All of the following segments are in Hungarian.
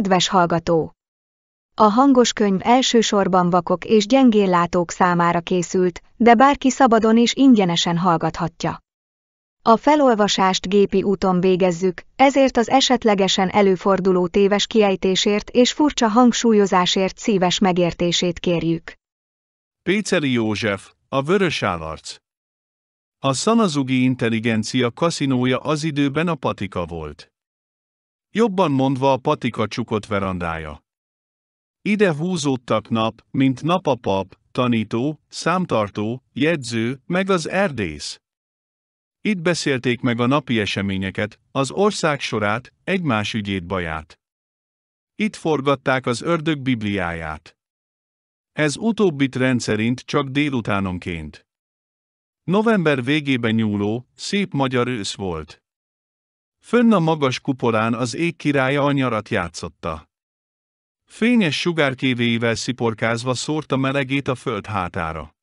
Kedves hallgató! A hangos könyv elsősorban vakok és gyengéllátók számára készült, de bárki szabadon és ingyenesen hallgathatja. A felolvasást gépi úton végezzük, ezért az esetlegesen előforduló téves kiejtésért és furcsa hangsúlyozásért szíves megértését kérjük. Péceri József, a Vörös Állarc A szanazugi intelligencia kaszinója az időben a patika volt. Jobban mondva a patika csukott verandája. Ide húzódtak nap, mint napapap, tanító, számtartó, jegyző, meg az erdész. Itt beszélték meg a napi eseményeket, az ország sorát, egymás ügyét baját. Itt forgatták az ördög bibliáját. Ez utóbbit rendszerint csak délutánonként. November végében nyúló, szép magyar ősz volt. Fönn a magas kuporán az ég királya anyarat játszotta. Fényes sugárkévéivel sziporkázva szórta melegét a föld hátára.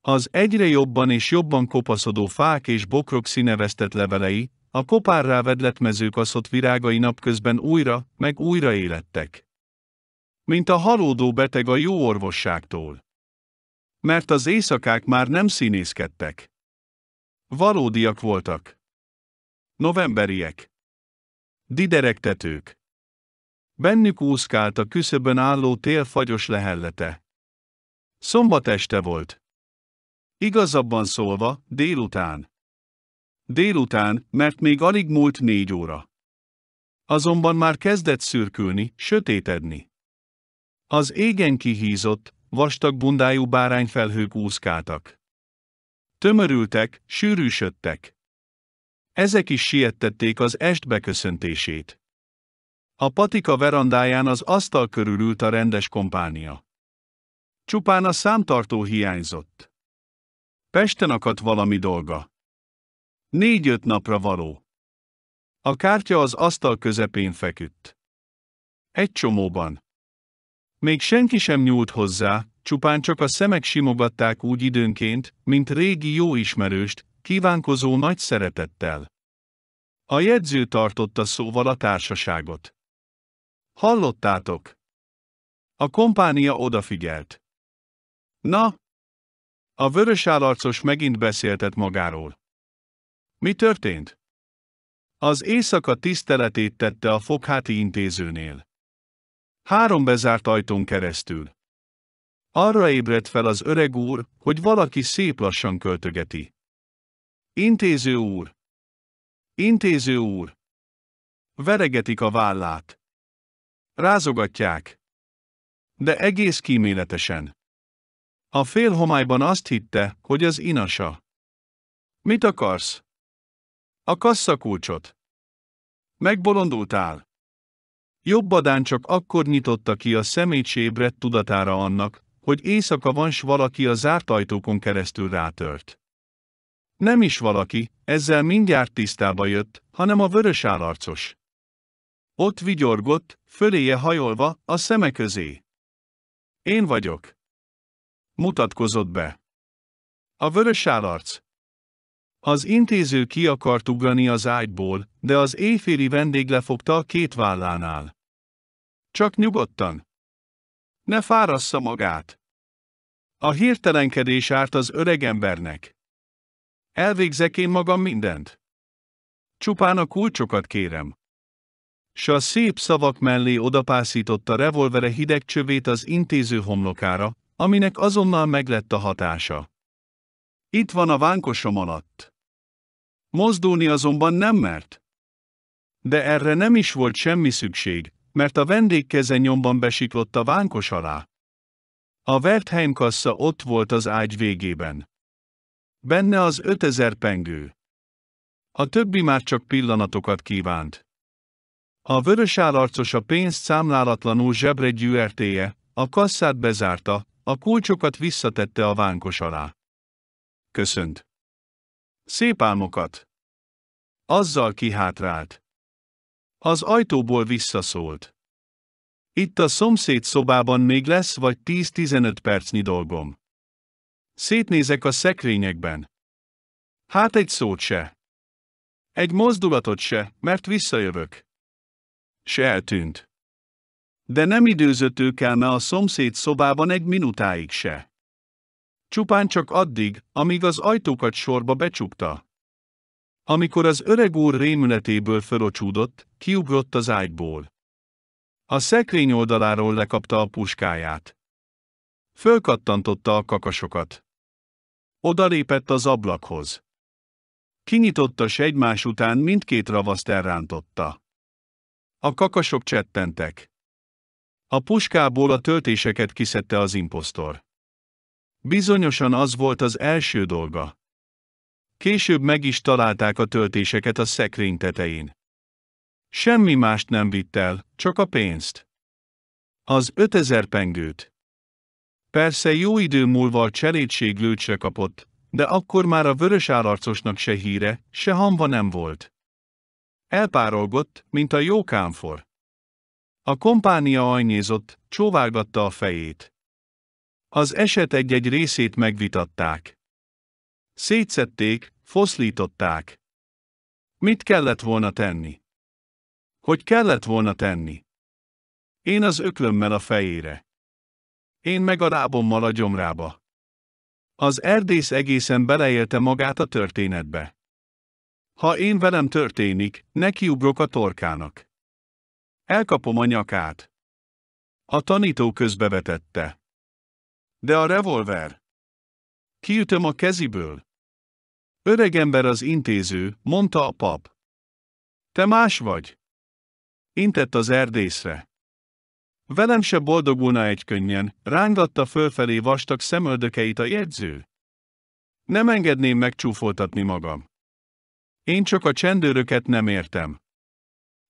Az egyre jobban és jobban kopaszodó fák és bokrok színevesztett levelei, a kopárrá vedlett mezők aszott virágai napközben újra, meg újra élettek. Mint a halódó beteg a jó orvosságtól. Mert az éjszakák már nem színészkedtek. Valódiak voltak. Novemberiek. Diderektetők. Bennük úszkált a küszöbön álló tél fagyos lehellete. Szombat este volt. Igazabban szólva, délután. Délután, mert még alig múlt négy óra. Azonban már kezdett szürkülni, sötétedni. Az égen kihízott, vastag bundájú bárányfelhők úszkáltak. Tömörültek, sűrűsödtek. Ezek is siettették az est beköszöntését. A patika verandáján az asztal körülült a rendes kompánia. Csupán a számtartó hiányzott. Pesten akadt valami dolga. Négy-öt napra való. A kártya az asztal közepén feküdt. Egy csomóban. Még senki sem nyúlt hozzá, csupán csak a szemek simogatták úgy időnként, mint régi jó ismerőst, kívánkozó nagy szeretettel. A jegyző tartotta szóval a társaságot. Hallottátok? A kompánia odafigyelt. Na? A vörös állarcos megint beszéltet magáról. Mi történt? Az éjszaka tiszteletét tette a fogháti intézőnél. Három bezárt ajtón keresztül. Arra ébredt fel az öreg úr, hogy valaki szép lassan költögeti. Intéző úr! Intéző úr! Veregetik a vállát. Rázogatják. De egész kíméletesen. A félhomályban azt hitte, hogy az inasa. Mit akarsz? A kasszakulcsot. Megbolondultál. Jobbadán csak akkor nyitotta ki a szemét tudatára annak, hogy éjszaka van s valaki a zárt ajtókon keresztül rátört. Nem is valaki, ezzel mindjárt tisztába jött, hanem a vörös állarcos. Ott vigyorgott, föléje hajolva, a szeme közé. Én vagyok. Mutatkozott be. A vörös állarc. Az intéző ki akart ugrani az ágyból, de az éjféli vendég lefogta a két vállánál. Csak nyugodtan. Ne fárassza magát. A hirtelenkedés árt az öregembernek. Elvégzek én magam mindent. Csupán a kulcsokat kérem. S a szép szavak mellé odapászította revolvere hideg csövét az intéző homlokára, aminek azonnal meglett a hatása. Itt van a vánkosom alatt. Mozdulni azonban nem mert. De erre nem is volt semmi szükség, mert a vendég keze nyomban besiklott a vánkos alá. A Wertheim kassa ott volt az ágy végében. Benne az ötezer pengő. A többi már csak pillanatokat kívánt. A vörös állarcos a pénzt számlálatlanul zsebre gyűrtéje, a kasszát bezárta, a kulcsokat visszatette a vánkos alá. Köszönt. Szép álmokat! Azzal kihátrált. Az ajtóból visszaszólt. Itt a szomszéd szobában még lesz vagy 10-15 percnyi dolgom. Szétnézek a szekrényekben. Hát egy szót se. Egy mozdulatot se, mert visszajövök. Se eltűnt. De nem időzött őkelme a szomszéd szobában egy minutáig se. Csupán csak addig, amíg az ajtókat sorba becsukta. Amikor az öreg úr rémületéből fölocsúdott, kiugrott az ágyból. A szekrény oldaláról lekapta a puskáját. Fölkattantotta a kakasokat. Odalépett az ablakhoz. Kinyitotta s egymás után mindkét ravaszt elrántotta. A kakasok csettentek. A puskából a töltéseket kiszedte az imposztor. Bizonyosan az volt az első dolga. Később meg is találták a töltéseket a szekrény tetején. Semmi mást nem vitt el, csak a pénzt. Az ötezer pengőt. Persze jó idő múlva a cselédséglőt se kapott, de akkor már a vörös árarcosnak se híre, se hamva nem volt. Elpárolgott, mint a jó kámfor. A kompánia ajnézott, csóvágatta a fejét. Az eset egy-egy részét megvitatták. Szétszették, foszlították. Mit kellett volna tenni? Hogy kellett volna tenni? Én az öklömmel a fejére én meg a rábommal a gyomrába. Az erdész egészen beleélte magát a történetbe. Ha én velem történik, nekiugrok a torkának. Elkapom a nyakát. A tanító közbevetette. De a revolver? Kiütöm a keziből. Öregember az intéző, mondta a pap. Te más vagy? Intett az erdészre. Velem se boldogulna egy könnyen, rángatta fölfelé vastag szemöldökeit a jegyző. Nem engedném megcsúfoltatni magam. Én csak a csendőröket nem értem.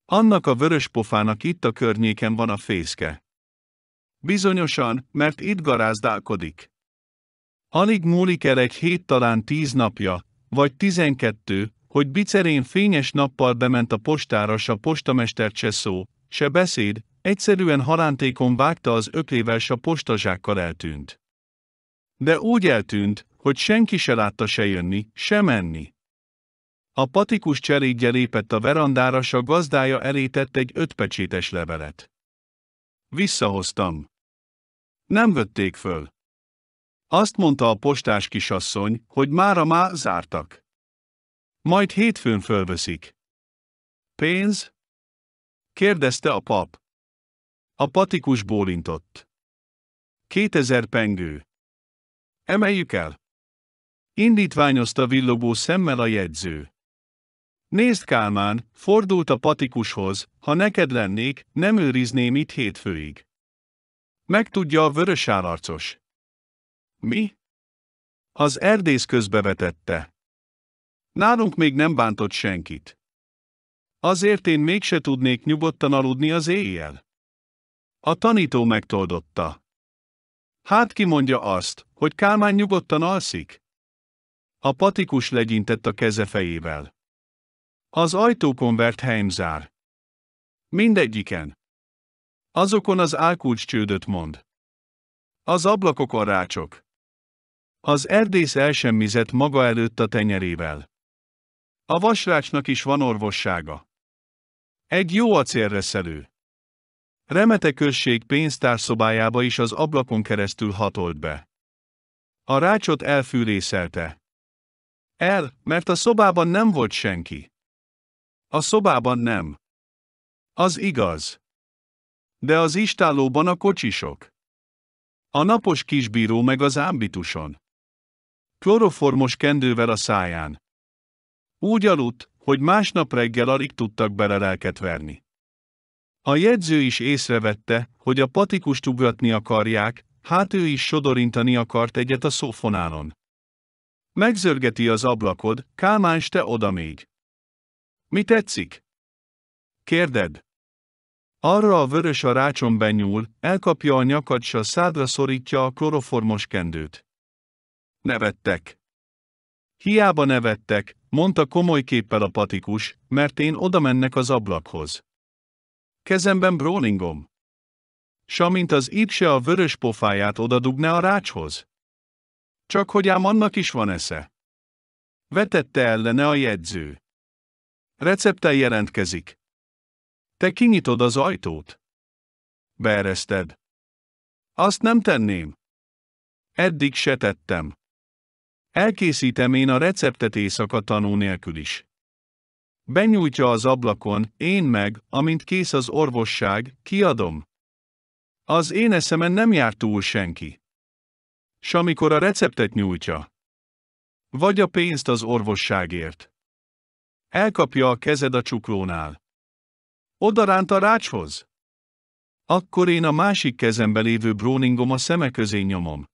Annak a vörös pofának itt a környéken van a fészke. Bizonyosan, mert itt garázdálkodik. Alig múlik el egy hét talán tíz napja, vagy tizenkettő, hogy bicerén fényes nappal bement a postára, a postamester se szó, se beszéd, Egyszerűen harántékon vágta az öklével, s a postazsákkal eltűnt. De úgy eltűnt, hogy senki se látta se jönni, se menni. A patikus cserédje lépett a verandára, s a gazdája elé tett egy ötpecsétes levelet. Visszahoztam. Nem vették föl. Azt mondta a postás kisasszony, hogy mára már zártak. Majd hétfőn fölveszik. Pénz? kérdezte a pap. A patikus bólintott. 2000 pengő. Emeljük el. Indítványozta villogó szemmel a jegyző. Nézd Kálmán, fordult a patikushoz, ha neked lennék, nem őrizném itt hétfőig. Megtudja a vörös állarcos. Mi? Az erdész közbevetette. Nálunk még nem bántott senkit. Azért én mégse tudnék nyugodtan aludni az éjjel. A tanító megtoldotta. Hát ki mondja azt, hogy Kálmán nyugodtan alszik? A patikus legyintett a keze fejével. Az ajtókon vert Heimzár. Mindegyiken. Azokon az álkulcs csődöt mond. Az a rácsok. Az erdész elsemmizett maga előtt a tenyerével. A vasrácsnak is van orvossága. Egy jó acélreszelő. Remete község pénztárszobájába is az ablakon keresztül hatolt be. A rácsot elfűrészelte. El, mert a szobában nem volt senki. A szobában nem. Az igaz. De az istálóban a kocsisok. A napos kisbíró meg az ámbituson. Kloroformos kendővel a száján. Úgy aludt, hogy másnap reggel alig tudtak bele lelket verni. A jegyző is észrevette, hogy a patikust ugratni akarják, hát ő is sodorintani akart egyet a szófonánon. Megzörgeti az ablakod, Kálmán te oda még. Mi tetszik? Kérded. Arra a vörös a rácson benyúl, elkapja a nyakad s a szádra szorítja a kloroformos kendőt. Nevettek. Hiába nevettek, mondta komoly képpel a patikus, mert én oda mennek az ablakhoz. Kezemben Brólingom. S amint az ír se a vörös pofáját odadugná a rácshoz. Csak hogy ám annak is van esze. Vetette ellene a jegyző. Receptel jelentkezik. Te kinyitod az ajtót. Beereszted. Azt nem tenném. Eddig se tettem. Elkészítem én a receptet éjszaka tanú nélkül is. Benyújtja az ablakon, én meg, amint kész az orvosság, kiadom. Az én eszemen nem jár túl senki. S amikor a receptet nyújtja. Vagy a pénzt az orvosságért. Elkapja a kezed a csuklónál. Odaránt a rácshoz. Akkor én a másik kezembe lévő bróningom a szeme közé nyomom.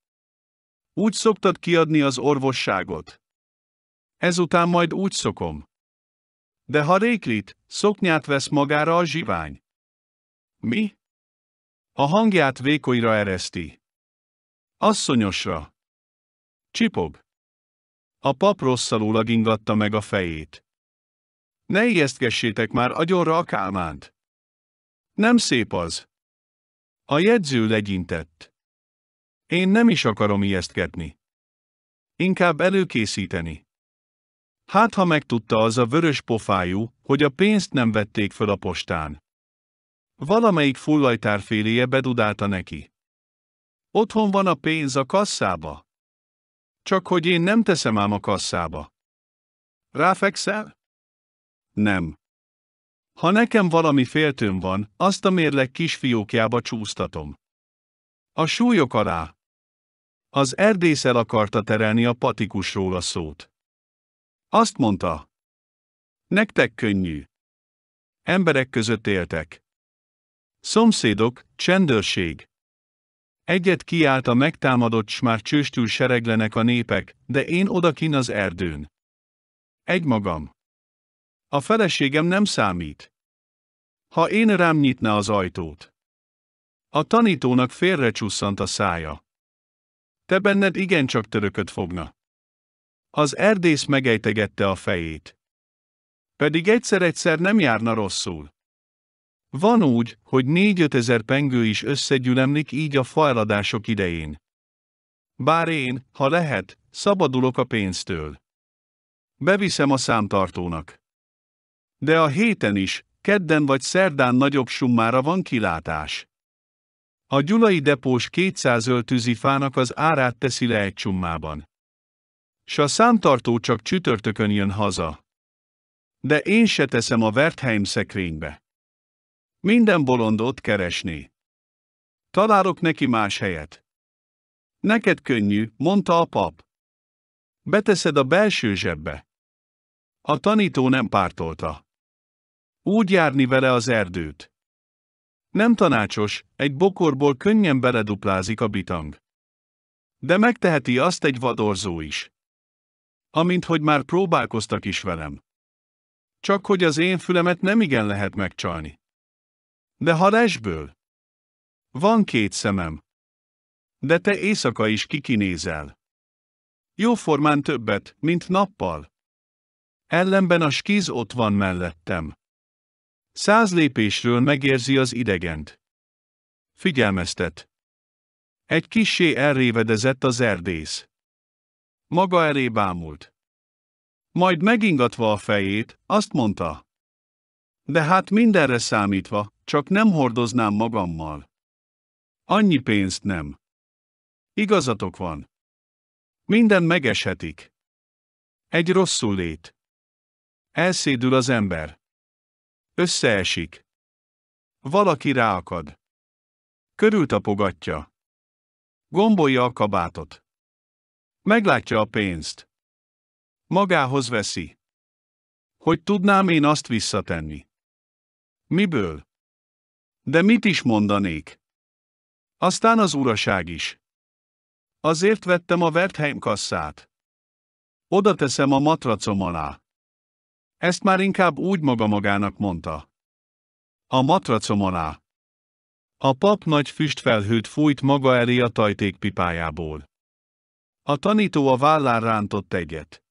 Úgy szoktad kiadni az orvosságot. Ezután majd úgy szokom. De ha réklit, szoknyát vesz magára a zsivány. Mi? A hangját vékonyra ereszti. Asszonyosra. Csipog. A pap rosszalulag ingatta meg a fejét. Ne ijesztgessétek már agyonra a kálmánt. Nem szép az. A jegyző legyintett. Én nem is akarom ijesztgetni. Inkább előkészíteni. Hát ha megtudta az a vörös pofájú, hogy a pénzt nem vették föl a postán. Valamelyik féléje bedudálta neki. Otthon van a pénz a kasszába. Csak hogy én nem teszem ám a kasszába. Ráfekszel? Nem. Ha nekem valami féltőm van, azt a mérleg kisfiókjába csúsztatom. A súlyok alá. Az erdész el akarta terelni a patikusról a szót. Azt mondta. Nektek könnyű. Emberek között éltek. Szomszédok, csendőrség. Egyet kiált a megtámadott s már csőstül sereglenek a népek, de én odakin az erdőn. Egy magam. A feleségem nem számít. Ha én rám nyitna az ajtót. A tanítónak félrecsusszant a szája. Te benned igencsak törököt fogna. Az erdész megejtegette a fejét. Pedig egyszer-egyszer nem járna rosszul. Van úgy, hogy négy ezer pengő is összegyülemlik így a fajradások idején. Bár én, ha lehet, szabadulok a pénztől. Beviszem a számtartónak. De a héten is, kedden vagy szerdán nagyobb summára van kilátás. A gyulai depós 200 öltűzi fának az árát teszi le egy csummában s a szántartó csak csütörtökön jön haza. De én se teszem a Wertheim szekrénybe. Minden bolondot keresni. Találok neki más helyet. Neked könnyű, mondta a pap. Beteszed a belső zsebbe. A tanító nem pártolta. Úgy járni vele az erdőt. Nem tanácsos, egy bokorból könnyen beleduplázik a bitang. De megteheti azt egy vadorzó is amint hogy már próbálkoztak is velem. Csak hogy az én fülemet nem igen lehet megcsalni. De ha lesből? Van két szemem. De te éjszaka is kikinézel. Jóformán többet, mint nappal. Ellenben a skiz ott van mellettem. Száz lépésről megérzi az idegent. Figyelmeztet. Egy kissé elrévedezett az erdész. Maga elé bámult. Majd megingatva a fejét, azt mondta. De hát mindenre számítva, csak nem hordoznám magammal. Annyi pénzt nem. Igazatok van. Minden megeshetik. Egy rosszul lét. Elszédül az ember. Összeesik. Valaki ráakad. Körültapogatja. Gombolja a kabátot. Meglátja a pénzt. Magához veszi. Hogy tudnám én azt visszatenni? Miből? De mit is mondanék? Aztán az uraság is. Azért vettem a Wertheim kasszát. Oda teszem a matracom alá. Ezt már inkább úgy maga magának mondta. A matracom alá. A pap nagy füstfelhőt fújt maga elé a tajték pipájából. A tanító a vállán rántott egyet.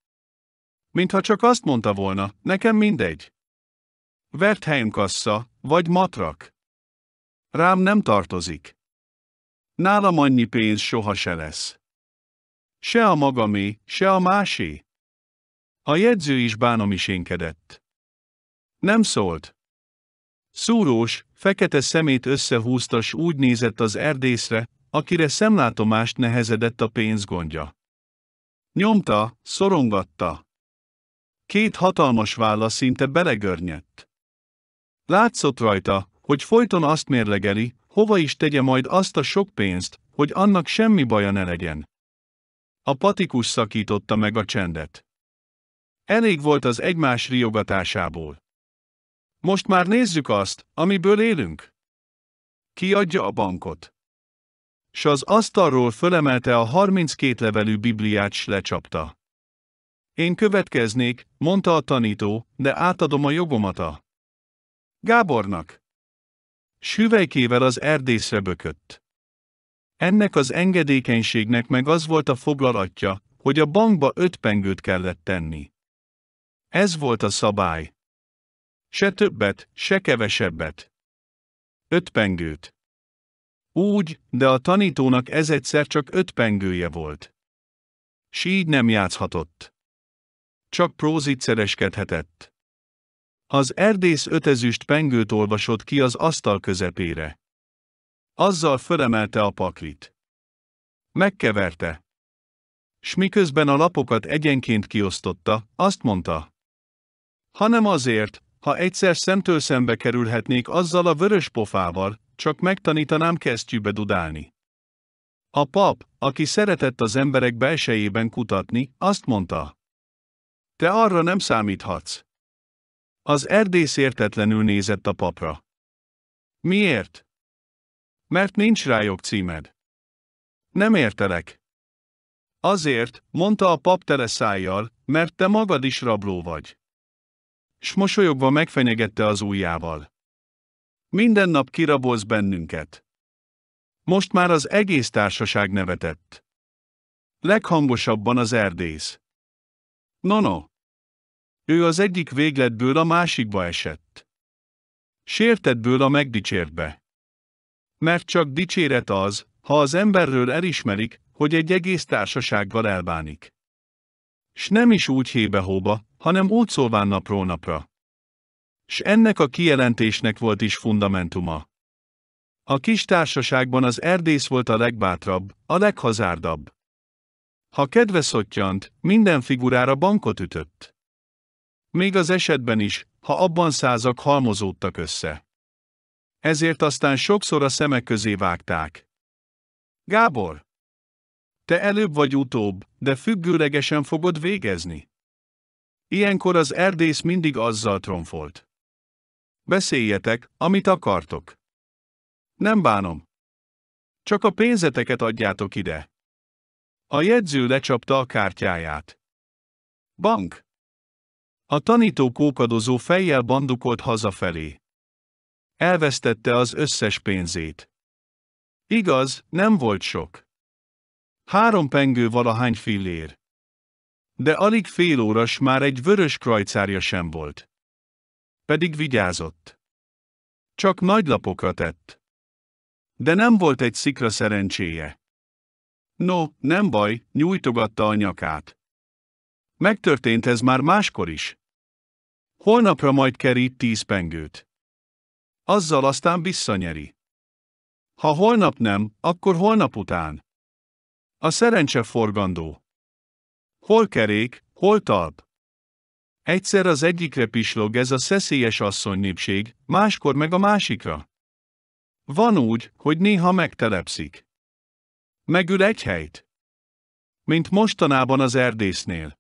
Mintha csak azt mondta volna, nekem mindegy. Wertheim kassa, vagy matrak. Rám nem tartozik. Nálam annyi pénz soha se lesz. Se a magamé, se a másé. A jegyző is bánomisénkedett. Nem szólt. Szúrós, fekete szemét összehúztas úgy nézett az erdészre, akire szemlátomást nehezedett a pénzgondja. Nyomta, szorongatta. Két hatalmas válla szinte belegörnyedt. Látszott rajta, hogy folyton azt mérlegeli, hova is tegye majd azt a sok pénzt, hogy annak semmi baja ne legyen. A patikus szakította meg a csendet. Elég volt az egymás riogatásából. Most már nézzük azt, amiből élünk. Ki adja a bankot? s az asztalról fölemelte a 32 levelű Bibliát s lecsapta. Én következnék, mondta a tanító, de átadom a jogomat a Gábornak. Süvejkével az erdészre bökött. Ennek az engedékenységnek meg az volt a foglalatja, hogy a bankba öt pengőt kellett tenni. Ez volt a szabály. Se többet, se kevesebbet. Öt pengőt. Úgy, de a tanítónak ez egyszer csak öt pengője volt. S így nem játszhatott. Csak prózit szereskedhetett. Az erdész ötezüst pengőt olvasott ki az asztal közepére. Azzal fölemelte a paklit. Megkeverte. S miközben a lapokat egyenként kiosztotta, azt mondta. Hanem azért, ha egyszer szemtől szembe kerülhetnék azzal a vörös pofával, csak megtanítanám kesztyűbe dudálni. A pap, aki szeretett az emberek belsejében kutatni, azt mondta. Te arra nem számíthatsz. Az erdész értetlenül nézett a papra. Miért? Mert nincs rá jogcímed. Nem értelek. Azért, mondta a pap tele szájjal, mert te magad is rabló vagy. S mosolyogva megfenyegette az ujjával. Minden nap kirabolsz bennünket. Most már az egész társaság nevetett. Leghangosabban az erdész. Nono. Ő az egyik végletből a másikba esett. Sértetből a megdicsértbe. Mert csak dicséret az, ha az emberről elismerik, hogy egy egész társasággal elbánik. S nem is úgy hébe-hóba, hanem úgy szólván napról napra. S ennek a kijelentésnek volt is fundamentuma. A kis társaságban az erdész volt a legbátrabb, a leghazárdabb. Ha kedve szottyant, minden figurára bankot ütött. Még az esetben is, ha abban százak halmozódtak össze. Ezért aztán sokszor a szemek közé vágták. Gábor! Te előbb vagy utóbb, de függőlegesen fogod végezni. Ilyenkor az erdész mindig azzal tromfolt. Beszéljetek, amit akartok. Nem bánom. Csak a pénzeteket adjátok ide. A jegyző lecsapta a kártyáját. Bank. A tanító kókadozó fejjel bandukolt hazafelé. Elvesztette az összes pénzét. Igaz, nem volt sok. Három pengő valahány fillér. De alig fél óras már egy vörös krajcárja sem volt pedig vigyázott. Csak nagy lapokra tett. De nem volt egy szikra szerencséje. No, nem baj, nyújtogatta a nyakát. Megtörtént ez már máskor is. Holnapra majd kerít tíz pengőt. Azzal aztán visszanyeri. Ha holnap nem, akkor holnap után. A szerencse forgandó. Hol kerék, hol talp? Egyszer az egyikre pislog ez a szeszélyes asszony népség, máskor meg a másikra. Van úgy, hogy néha megtelepszik. Megül egy helyt. Mint mostanában az erdésznél.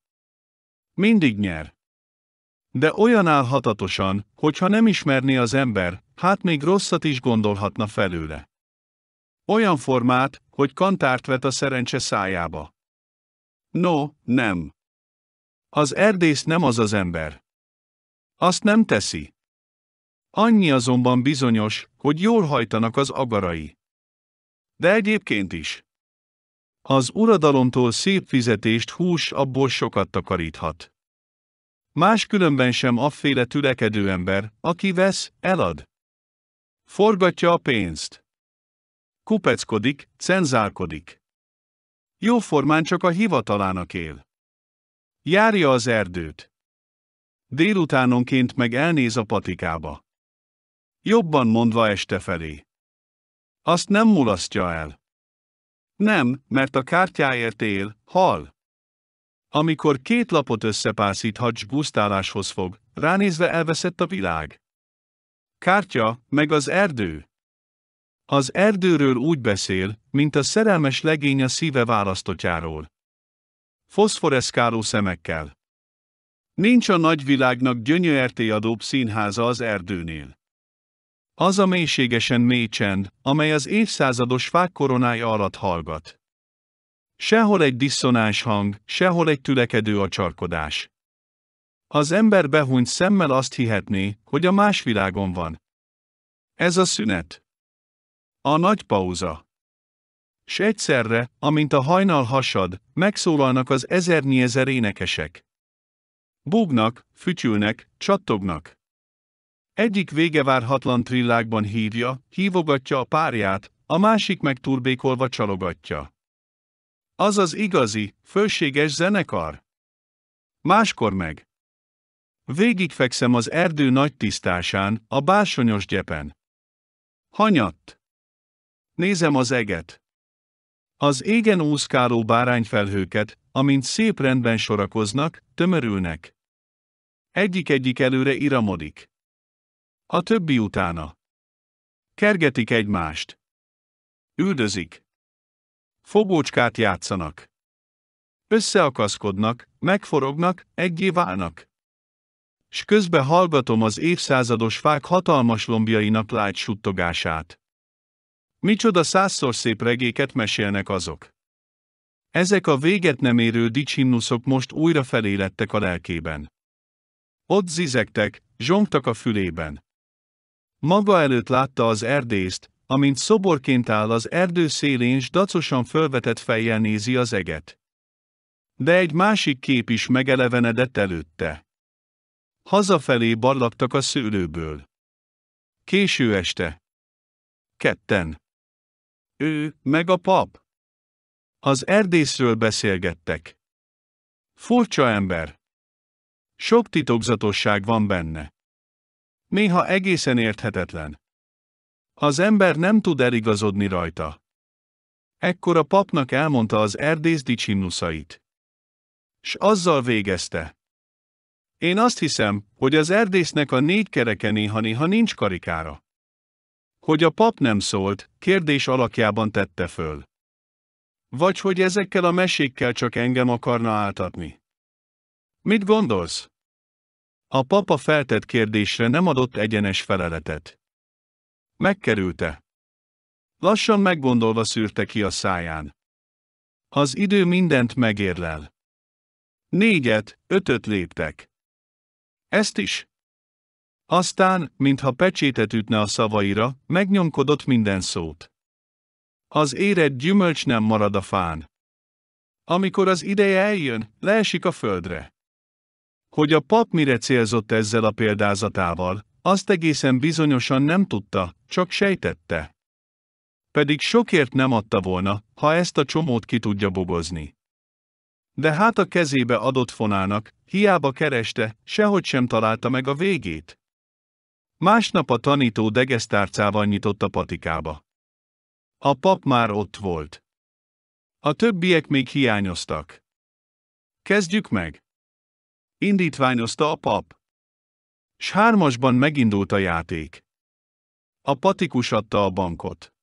Mindig nyer. De olyan álhatatosan, hogyha nem ismerné az ember, hát még rosszat is gondolhatna felőle. Olyan formát, hogy kantárt vet a szerencse szájába. No, nem. Az erdész nem az az ember. Azt nem teszi. Annyi azonban bizonyos, hogy jól hajtanak az agarai. De egyébként is. Az uradalomtól szép fizetést hús abból sokat takaríthat. Máskülönben sem afféle tülekedő ember, aki vesz, elad. Forgatja a pénzt. Kupeckodik, cenzálkodik. Jóformán csak a hivatalának él. Járja az erdőt. Délutánonként meg elnéz a patikába. Jobban mondva este felé. Azt nem mulasztja el. Nem, mert a kártyáért él, hal. Amikor két lapot összepászít hacs busztáláshoz fog, ránézve elveszett a világ. Kártya, meg az erdő. Az erdőről úgy beszél, mint a szerelmes legény a szíve választotjáról. Foszforeszkáló szemekkel. Nincs a nagyvilágnak adóbb színháza az erdőnél. Az a mélységesen mély csend, amely az évszázados fák koronája alatt hallgat. Sehol egy diszonáns hang, sehol egy tülekedő acsarkodás. Az ember behunyt szemmel azt hihetné, hogy a más világon van. Ez a szünet. A nagy pauza. S egyszerre, amint a hajnal hasad, megszólalnak az ezernyi ezer énekesek. Búgnak, fütyülnek, csattognak. Egyik végevárhatlan trillákban hívja, hívogatja a párját, a másik meg turbékolva csalogatja. Az az igazi, fölséges zenekar. Máskor meg. Végigfekszem az erdő nagy tisztásán, a bársonyos gyepen. Hanyatt. Nézem az eget. Az égen úszkáló bárányfelhőket, amint szép rendben sorakoznak, tömörülnek. Egyik-egyik előre iramodik. A többi utána. Kergetik egymást. Üldözik. Fogócskát játszanak. Összeakaszkodnak, megforognak, egyé válnak. S közbe hallgatom az évszázados fák hatalmas lombjainak lágy suttogását. Micsoda százszor szép regéket mesélnek azok. Ezek a véget nem érő dicsimnuszok most újra felélettek a lelkében. Ott zizektek, zsongtak a fülében. Maga előtt látta az erdészt, amint szoborként áll az erdő szélén s dacosan fölvetett fejjel nézi az eget. De egy másik kép is megelevenedett előtte. Hazafelé barlaktak a szőlőből. Késő este. Ketten ő, meg a pap. Az erdészről beszélgettek. Furcsa ember. Sok titokzatosság van benne. Néha egészen érthetetlen. Az ember nem tud eligazodni rajta. Ekkor a papnak elmondta az erdész dicsimnuszait. S azzal végezte. Én azt hiszem, hogy az erdésznek a négy kereke néha-néha nincs karikára. Hogy a pap nem szólt, kérdés alakjában tette föl. Vagy hogy ezekkel a mesékkel csak engem akarna áltatni. Mit gondolsz? A papa feltett kérdésre nem adott egyenes feleletet. Megkerülte. Lassan meggondolva szűrte ki a száján. Az idő mindent megérlel. Négyet, ötöt léptek. Ezt is? Aztán, mintha pecsétet ütne a szavaira, megnyomkodott minden szót. Az éred gyümölcs nem marad a fán. Amikor az ideje eljön, leesik a földre. Hogy a pap mire célzott ezzel a példázatával, azt egészen bizonyosan nem tudta, csak sejtette. Pedig sokért nem adta volna, ha ezt a csomót ki tudja bogozni. De hát a kezébe adott fonának, hiába kereste, sehogy sem találta meg a végét. Másnap a tanító degesztárcával nyitott a patikába. A pap már ott volt. A többiek még hiányoztak. Kezdjük meg! Indítványozta a pap. S hármasban megindult a játék. A patikus adta a bankot.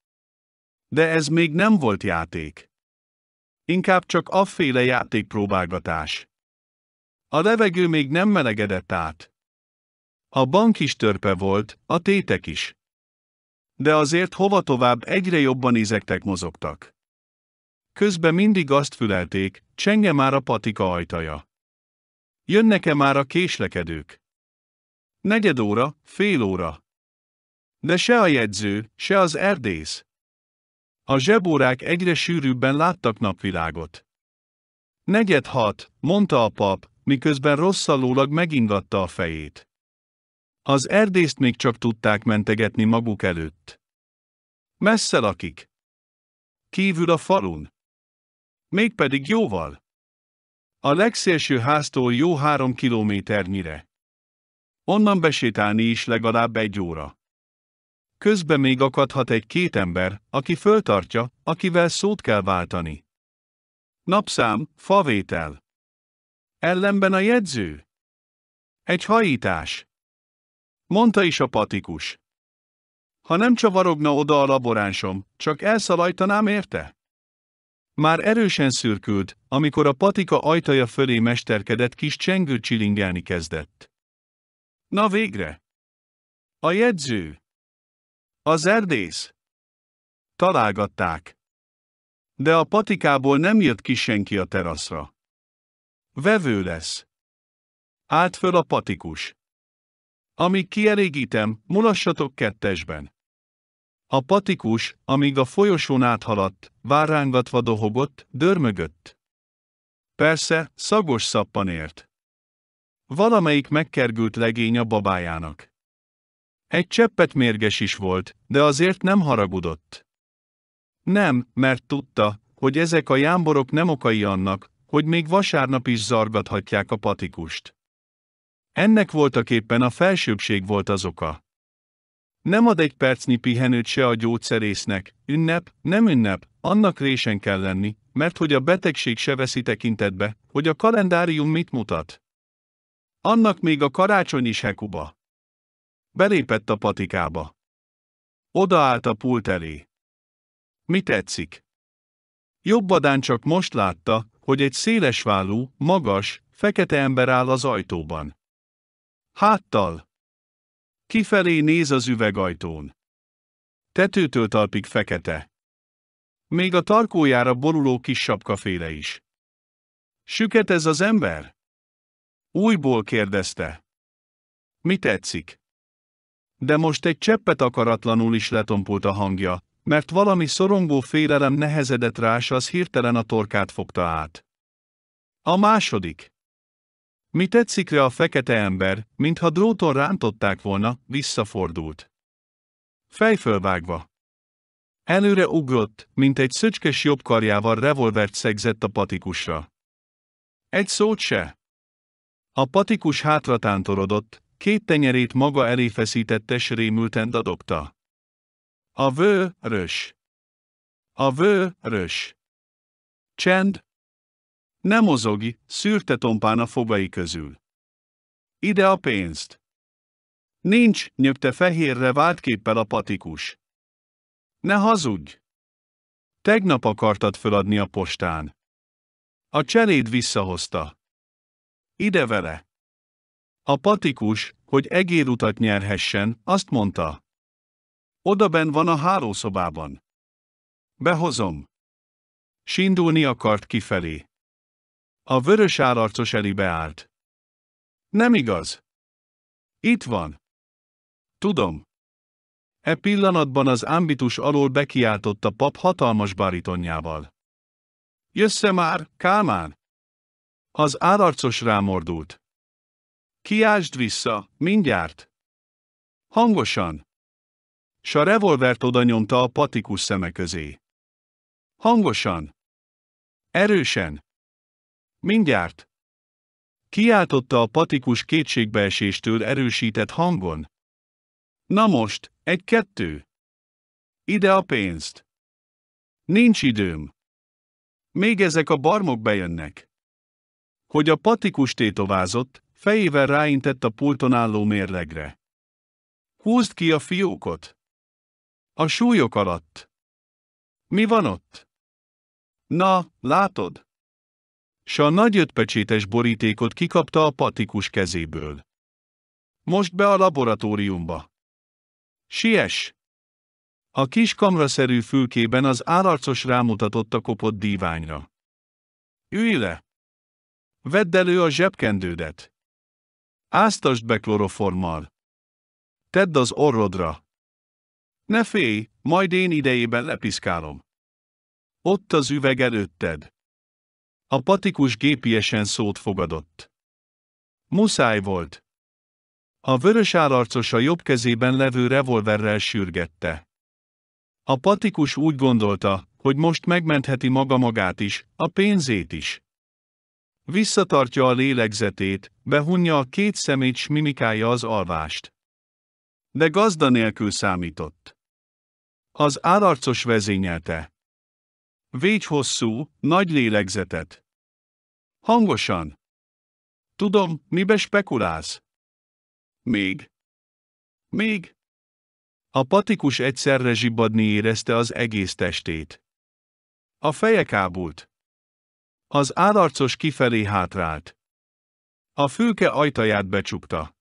De ez még nem volt játék. Inkább csak afféle játékpróbálgatás. A levegő még nem melegedett át. A bank is törpe volt, a tétek is. De azért hova tovább egyre jobban izektek mozogtak. Közben mindig azt fülelték, csenge már a patika ajtaja. Jönnek-e már a késlekedők? Negyed óra, fél óra. De se a jegyző, se az erdész. A zsebórák egyre sűrűbben láttak napvilágot. Negyed hat, mondta a pap, miközben rosszalólag megingatta a fejét. Az erdést még csak tudták mentegetni maguk előtt. Messze lakik. Kívül a falun. Mégpedig jóval. A legszélső háztól jó három kilométernyire. Onnan besétálni is legalább egy óra. Közben még akadhat egy-két ember, aki föltartja, akivel szót kell váltani. Napszám, favétel. Ellenben a jegyző. Egy hajítás. Mondta is a patikus. Ha nem csavarogna oda a laboránsom, csak elszalajtanám érte? Már erősen szürkült, amikor a patika ajtaja fölé mesterkedett kis csengő csilingelni kezdett. Na végre! A jegyző! Az erdész! Találgatták. De a patikából nem jött ki senki a teraszra. Vevő lesz. Állt föl a patikus. Amíg kielégítem, mulassatok kettesben. A patikus, amíg a folyosón áthaladt, várángatva dohogott, dörmögött. Persze, szagos szappanért. Valamelyik megkergült legény a babájának. Egy cseppet mérges is volt, de azért nem haragudott. Nem, mert tudta, hogy ezek a jámborok nem okai annak, hogy még vasárnap is zargathatják a patikust. Ennek voltaképpen a felsőbség volt az oka. Nem ad egy percnyi pihenőt se a gyógyszerésznek, ünnep, nem ünnep, annak résen kell lenni, mert hogy a betegség se veszi tekintetbe, hogy a kalendárium mit mutat. Annak még a karácsony is hekuba. Belépett a patikába. Odaállt a pult elé. Mi tetszik? Jobbadán csak most látta, hogy egy szélesvállú, magas, fekete ember áll az ajtóban. Háttal. Kifelé néz az üvegajtón. Tetőtől talpig fekete. Még a tarkójára boruló kis sapkaféle is. Süket ez az ember? Újból kérdezte. Mi tetszik? De most egy cseppet akaratlanul is letompult a hangja, mert valami szorongó félelem nehezedett rá, s az hirtelen a torkát fogta át. A második. Mi tetszikre a fekete ember, mintha dróton rántották volna, visszafordult. Fejfölvágva. Előre ugrott, mint egy szöcskes jobb karjával revolvert szegzett a patikusra. Egy szót se. A patikus hátratántorodott, két tenyerét maga elé feszítette s rémülten dadogta. A vő, rös. A vő, rös. Csend, ne mozogj, szűrte tompán a fogai közül. Ide a pénzt! Nincs, nyögte fehérre vált képpel a patikus. Ne hazudj! Tegnap akartad föladni a postán. A cseléd visszahozta. Ide vele! A patikus, hogy egérutat nyerhessen, azt mondta. Odaben van a hálószobában. Behozom. Sindulni akart kifelé. A vörös állarcos elibe beállt. Nem igaz. Itt van. Tudom. E pillanatban az ámbitus alól bekiáltott a pap hatalmas baritonjával. Jössze már, Kálmán! Az állarcos rámordult. Kiásd vissza, mindjárt! Hangosan! S a revolvert nyomta a patikus szeme közé. Hangosan! Erősen! Mindjárt! Kiáltotta a patikus kétségbeeséstől erősített hangon. Na most, egy-kettő! Ide a pénzt! Nincs időm! Még ezek a barmok bejönnek! Hogy a patikus tétovázott, fejével ráintett a pulton álló mérlegre. Húzd ki a fiókot! A súlyok alatt! Mi van ott? Na, látod? s a nagy ötpecsétes borítékot kikapta a patikus kezéből. Most be a laboratóriumba. Siess! A kis kamraszerű fülkében az állarcos rámutatott a kopott díványra. Ülj le! Vedd elő a zsebkendődet! Áztasd be kloroformmal! Tedd az orrodra! Ne félj, majd én idejében lepiszkálom. Ott az üveg előtted. A patikus gépiesen szót fogadott. Muszáj volt. A vörös állarcos a jobb kezében levő revolverrel sürgette. A patikus úgy gondolta, hogy most megmentheti maga magát is, a pénzét is. Visszatartja a lélegzetét, behunja a két szemét s mimikálja az alvást. De gazda nélkül számított. Az állarcos vezényelte. Végy hosszú, nagy lélegzetet. Hangosan. Tudom, mibe spekulálsz. Még. Még. A patikus egyszerre zsibbadni érezte az egész testét. A feje kábult. Az állarcos kifelé hátrált. A fülke ajtaját becsukta.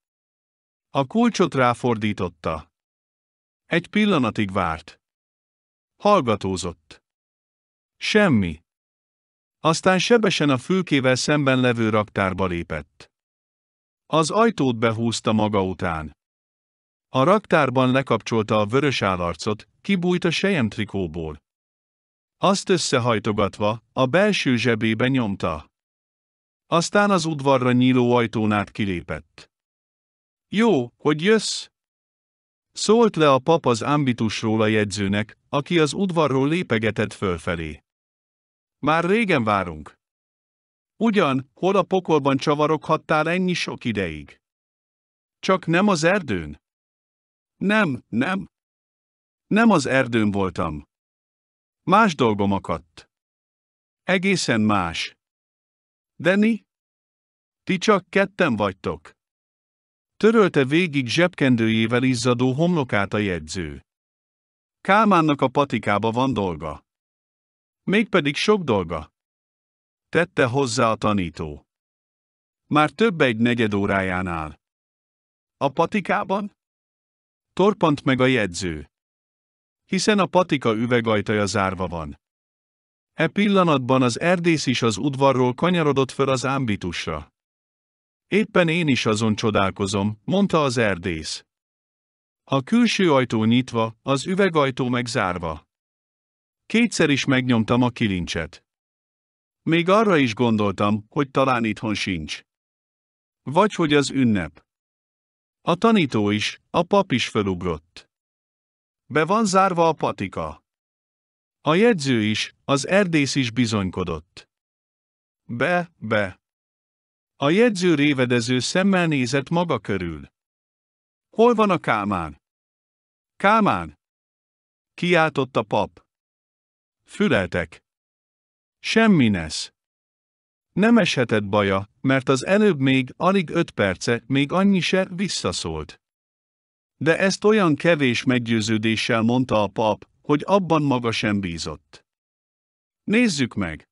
A kulcsot ráfordította. Egy pillanatig várt. Hallgatózott. Semmi. Aztán sebesen a fülkével szemben levő raktárba lépett. Az ajtót behúzta maga után. A raktárban lekapcsolta a vörös állarcot, kibújt a sejem trikóból. Azt összehajtogatva, a belső zsebébe nyomta. Aztán az udvarra nyíló ajtón át kilépett. Jó, hogy jössz? Szólt le a pap az ambitusról a jegyzőnek, aki az udvarról lépegetett fölfelé. Már régen várunk. Ugyan, hol a pokolban csavaroghattál ennyi sok ideig? Csak nem az erdőn? Nem, nem. Nem az erdőn voltam. Más dolgom akadt. Egészen más. Deni? Ti csak ketten vagytok. Törölte végig zsebkendőjével izzadó homlokát a jegyző. Kálmánnak a patikába van dolga. Mégpedig sok dolga. Tette hozzá a tanító. Már több egy negyed áll. A patikában? Torpant meg a jegyző. Hiszen a patika üvegajtaja zárva van. E pillanatban az erdész is az udvarról kanyarodott föl az ámbitusra. Éppen én is azon csodálkozom, mondta az erdész. A külső ajtó nyitva, az üvegajtó megzárva. Kétszer is megnyomtam a kilincset. Még arra is gondoltam, hogy talán itthon sincs. Vagy hogy az ünnep. A tanító is, a pap is felugrott. Be van zárva a patika. A jegyző is, az erdész is bizonykodott. Be, be. A jegyző révedező szemmel nézett maga körül. Hol van a Kálmán? Kálmán! Kiáltott a pap füleltek. Semmi nesz. Nem eshetett baja, mert az előbb még, alig öt perce, még annyi se visszaszólt. De ezt olyan kevés meggyőződéssel mondta a pap, hogy abban maga sem bízott. Nézzük meg!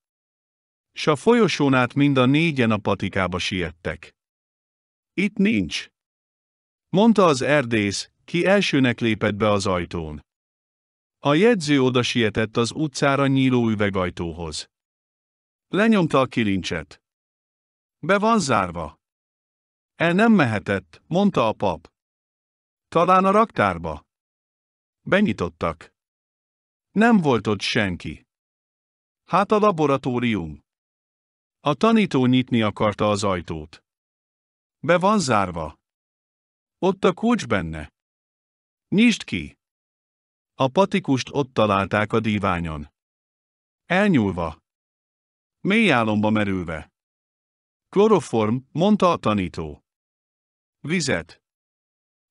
S a folyosón át mind a négyen a patikába siettek. Itt nincs! Mondta az erdész, ki elsőnek lépett be az ajtón. A jegyző odasietett az utcára nyíló üvegajtóhoz. Lenyomta a kilincset. Be van zárva. El nem mehetett, mondta a pap. Talán a raktárba. Benyitottak. Nem volt ott senki. Hát a laboratórium. A tanító nyitni akarta az ajtót. Be van zárva. Ott a kulcs benne. Nyisd ki! A patikust ott találták a díványon. Elnyúlva. Mély álomba merülve. Kloroform, mondta a tanító. Vizet.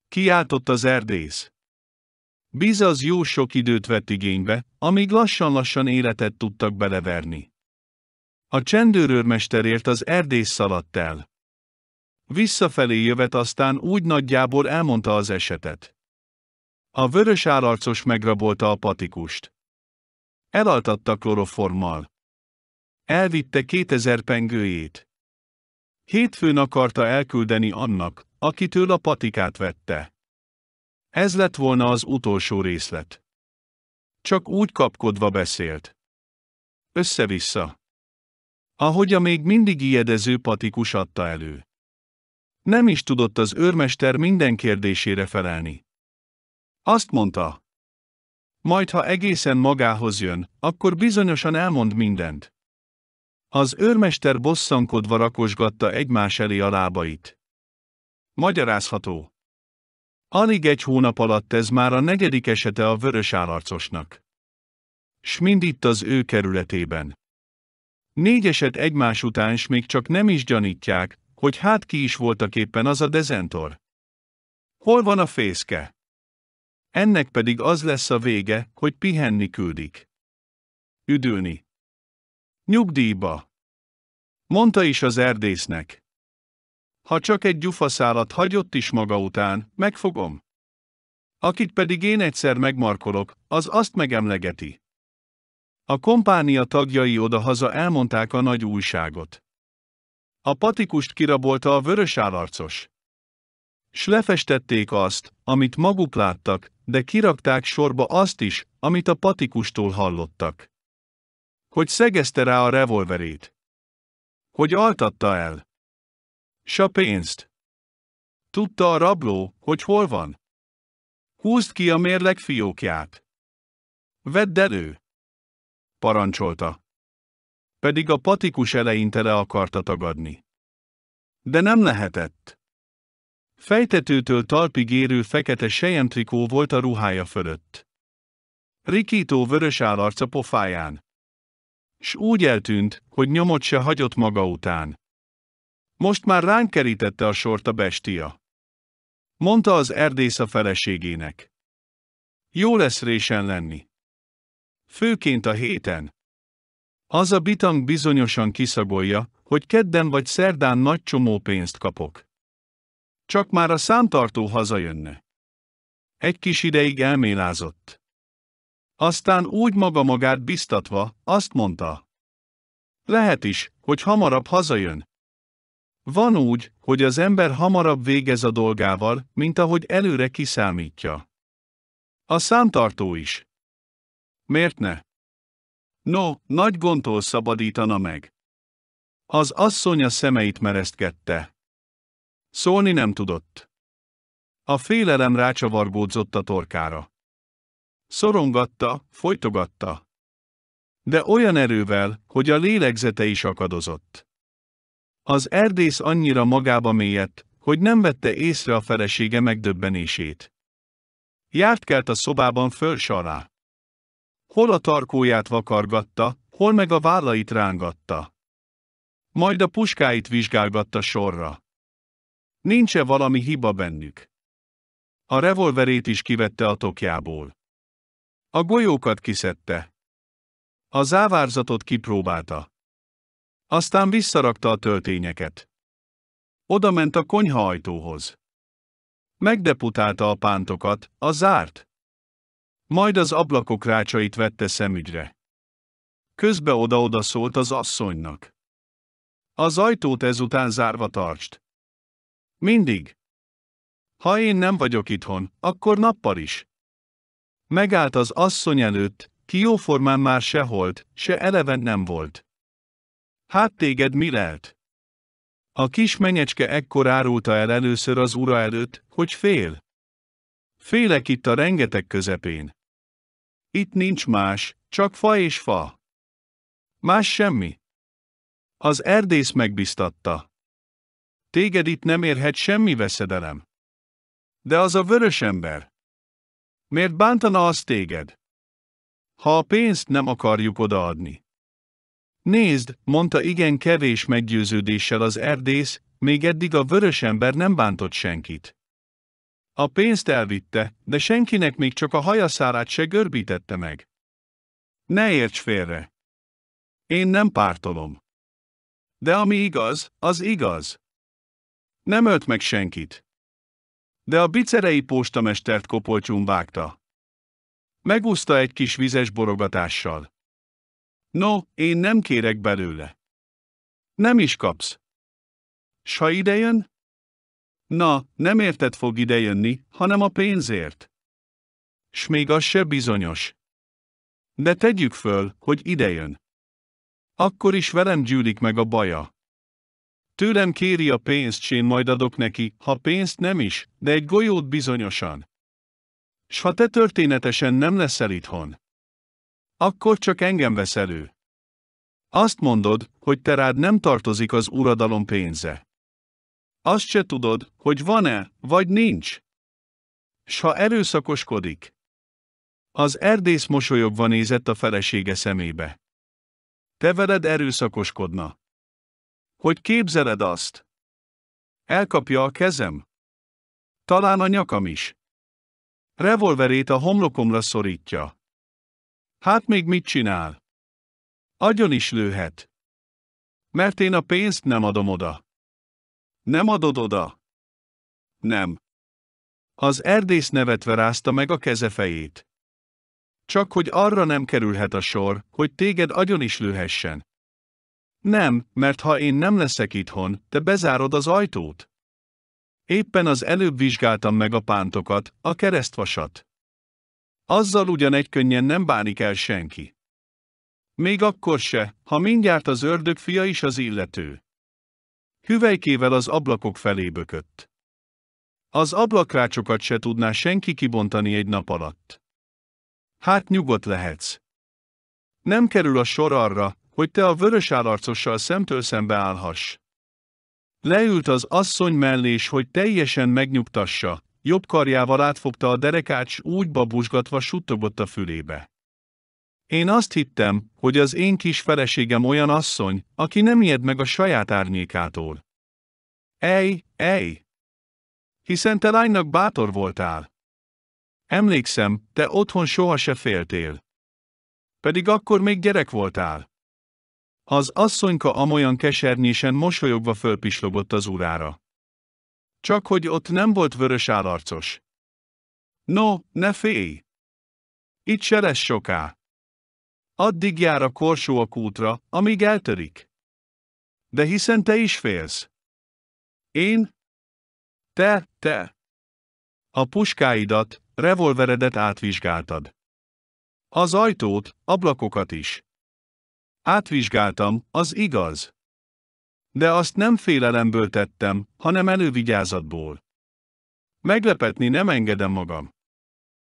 Kiáltott az erdész. Biza az jó sok időt vett igénybe, amíg lassan-lassan életet tudtak beleverni. A csendőrőrmesterért az erdész szaladt el. Visszafelé jövet aztán úgy nagyjából elmondta az esetet. A vörös állarcos megrabolta a patikust. Elaltatta kloroformmal. Elvitte 2000 pengőjét. Hétfőn akarta elküldeni annak, akitől a patikát vette. Ez lett volna az utolsó részlet. Csak úgy kapkodva beszélt. Össze-vissza. Ahogy a még mindig ijedező patikus adta elő. Nem is tudott az őrmester minden kérdésére felelni. Azt mondta. Majd ha egészen magához jön, akkor bizonyosan elmond mindent. Az őrmester bosszankodva rakosgatta egymás elé a lábait. Magyarázható. Alig egy hónap alatt ez már a negyedik esete a vörös állarcosnak. S mind itt az ő kerületében. Négy eset egymás után s még csak nem is gyanítják, hogy hát ki is voltak éppen az a dezentor. Hol van a fészke? Ennek pedig az lesz a vége, hogy pihenni küldik. Üdülni. Nyugdíjba. Mondta is az erdésznek. Ha csak egy gyufaszálat hagyott is maga után, megfogom. Akit pedig én egyszer megmarkolok, az azt megemlegeti. A kompánia tagjai odahaza elmondták a nagy újságot. A patikust kirabolta a vörös állarcos. S lefestették azt, amit maguk láttak, de kirakták sorba azt is, amit a patikustól hallottak. Hogy szegezte rá a revolverét. Hogy altatta el. S a pénzt. Tudta a rabló, hogy hol van. Húzd ki a mérleg fiókját. Vedd elő. Parancsolta. Pedig a patikus eleinte le akarta tagadni. De nem lehetett. Fejtetőtől talpig érő fekete sejentrikó volt a ruhája fölött. Rikító vörös állarca pofáján. S úgy eltűnt, hogy nyomot se hagyott maga után. Most már ránk kerítette a sort a bestia. Mondta az erdész a feleségének. Jó lesz résen lenni. Főként a héten. Az a bitang bizonyosan kiszagolja, hogy kedden vagy szerdán nagy csomó pénzt kapok. Csak már a számtartó hazajönne. Egy kis ideig elmélázott. Aztán úgy maga magát biztatva, azt mondta. Lehet is, hogy hamarabb hazajön. Van úgy, hogy az ember hamarabb végez a dolgával, mint ahogy előre kiszámítja. A számtartó is. Miért ne? No, nagy gondtól szabadítana meg. Az asszony a szemeit mereztkedte, Szólni nem tudott. A félelem rácsavargódzott a torkára. Szorongatta, folytogatta. De olyan erővel, hogy a lélegzete is akadozott. Az erdész annyira magába mélyett, hogy nem vette észre a felesége megdöbbenését. Járt kelt a szobában föl alá. Hol a tarkóját vakargatta, hol meg a vállait rángatta. Majd a puskáit vizsgálgatta sorra. Nincs-e valami hiba bennük? A revolverét is kivette a tokjából. A golyókat kiszedte. A závárzatot kipróbálta. Aztán visszarakta a töltényeket. Oda ment a konyha ajtóhoz. Megdeputálta a pántokat, a zárt. Majd az ablakok rácsait vette szemügyre. Közbe oda-oda szólt az asszonynak. Az ajtót ezután zárva tartsd. Mindig. Ha én nem vagyok itthon, akkor nappal is. Megállt az asszony előtt, ki jóformán már se holt, se eleven nem volt. Hát téged mi lelt? A kis menyecske ekkor árulta el először az ura előtt, hogy fél. Félek itt a rengeteg közepén. Itt nincs más, csak fa és fa. Más semmi. Az erdész megbiztatta. Téged itt nem érhet semmi veszedelem. De az a vörös ember. Miért bántana az téged? Ha a pénzt nem akarjuk odaadni. Nézd, mondta igen kevés meggyőződéssel az erdész, még eddig a vörös ember nem bántott senkit. A pénzt elvitte, de senkinek még csak a hajaszárát se görbítette meg. Ne érts félre! Én nem pártolom. De ami igaz, az igaz. Nem ölt meg senkit. De a bicerei postamestert kopolcsún vágta. Megúszta egy kis vizes borogatással. No, én nem kérek belőle. Nem is kapsz. S ha idejön? Na, nem érted fog idejönni, hanem a pénzért. S még az se bizonyos. De tegyük föl, hogy idejön. Akkor is velem gyűlik meg a baja. Tőlem kéri a pénzt, s én majd adok neki, ha pénzt nem is, de egy golyót bizonyosan. S ha te történetesen nem leszel itthon, akkor csak engem vesz elő. Azt mondod, hogy te rád nem tartozik az uradalom pénze. Azt se tudod, hogy van-e, vagy nincs. S ha erőszakoskodik. Az erdész mosolyogva nézett a felesége szemébe. Te veled erőszakoskodna. Hogy képzeled azt? Elkapja a kezem. Talán a nyakam is. Revolverét a homlokomra szorítja. Hát még mit csinál? Agyon is lőhet. Mert én a pénzt nem adom oda. Nem adod oda? Nem. Az erdész nevetve rázta meg a kezefejét. Csak hogy arra nem kerülhet a sor, hogy téged agyon is lőhessen. Nem, mert ha én nem leszek itthon, te bezárod az ajtót. Éppen az előbb vizsgáltam meg a pántokat, a keresztvasat. Azzal ugyan egy könnyen nem bánik el senki. Még akkor se, ha mindjárt az ördög fia is az illető. Hüvelykével az ablakok felé bökött. Az ablakrácsokat se tudná senki kibontani egy nap alatt. Hát nyugodt lehetsz. Nem kerül a sor arra, hogy te a vörös állarcossal szemtől szembe állhass. Leült az asszony mellé, és hogy teljesen megnyugtassa, jobb karjával átfogta a derekát, úgy babusgatva suttogott a fülébe. Én azt hittem, hogy az én kis feleségem olyan asszony, aki nem ijed meg a saját árnyékától. Ej, ej! Hiszen te lánynak bátor voltál. Emlékszem, te otthon soha se féltél. Pedig akkor még gyerek voltál. Az asszonyka amolyan kesernyésen mosolyogva fölpislogott az urára. Csak hogy ott nem volt vörös állarcos. No, ne félj! Itt se lesz soká. Addig jár a korsó a kútra, amíg eltörik. De hiszen te is félsz. Én? Te, te. A puskáidat, revolveredet átvizsgáltad. Az ajtót, ablakokat is. Átvizsgáltam, az igaz. De azt nem félelemből tettem, hanem elővigyázatból. Meglepetni nem engedem magam.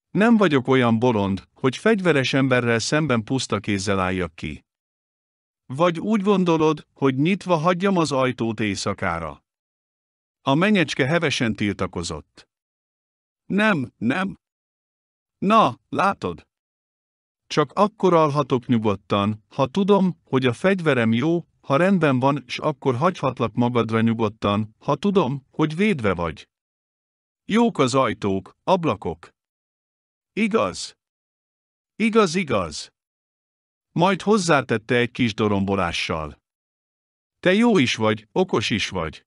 Nem vagyok olyan bolond, hogy fegyveres emberrel szemben puszta kézzel álljak ki. Vagy úgy gondolod, hogy nyitva hagyjam az ajtót éjszakára. A menyecske hevesen tiltakozott. Nem, nem. Na, látod? Csak akkor alhatok nyugodtan, ha tudom, hogy a fegyverem jó, ha rendben van, s akkor hagyhatlak magadra nyugodtan, ha tudom, hogy védve vagy. Jók az ajtók, ablakok. Igaz? Igaz, igaz. Majd hozzátette egy kis dorombolással. Te jó is vagy, okos is vagy.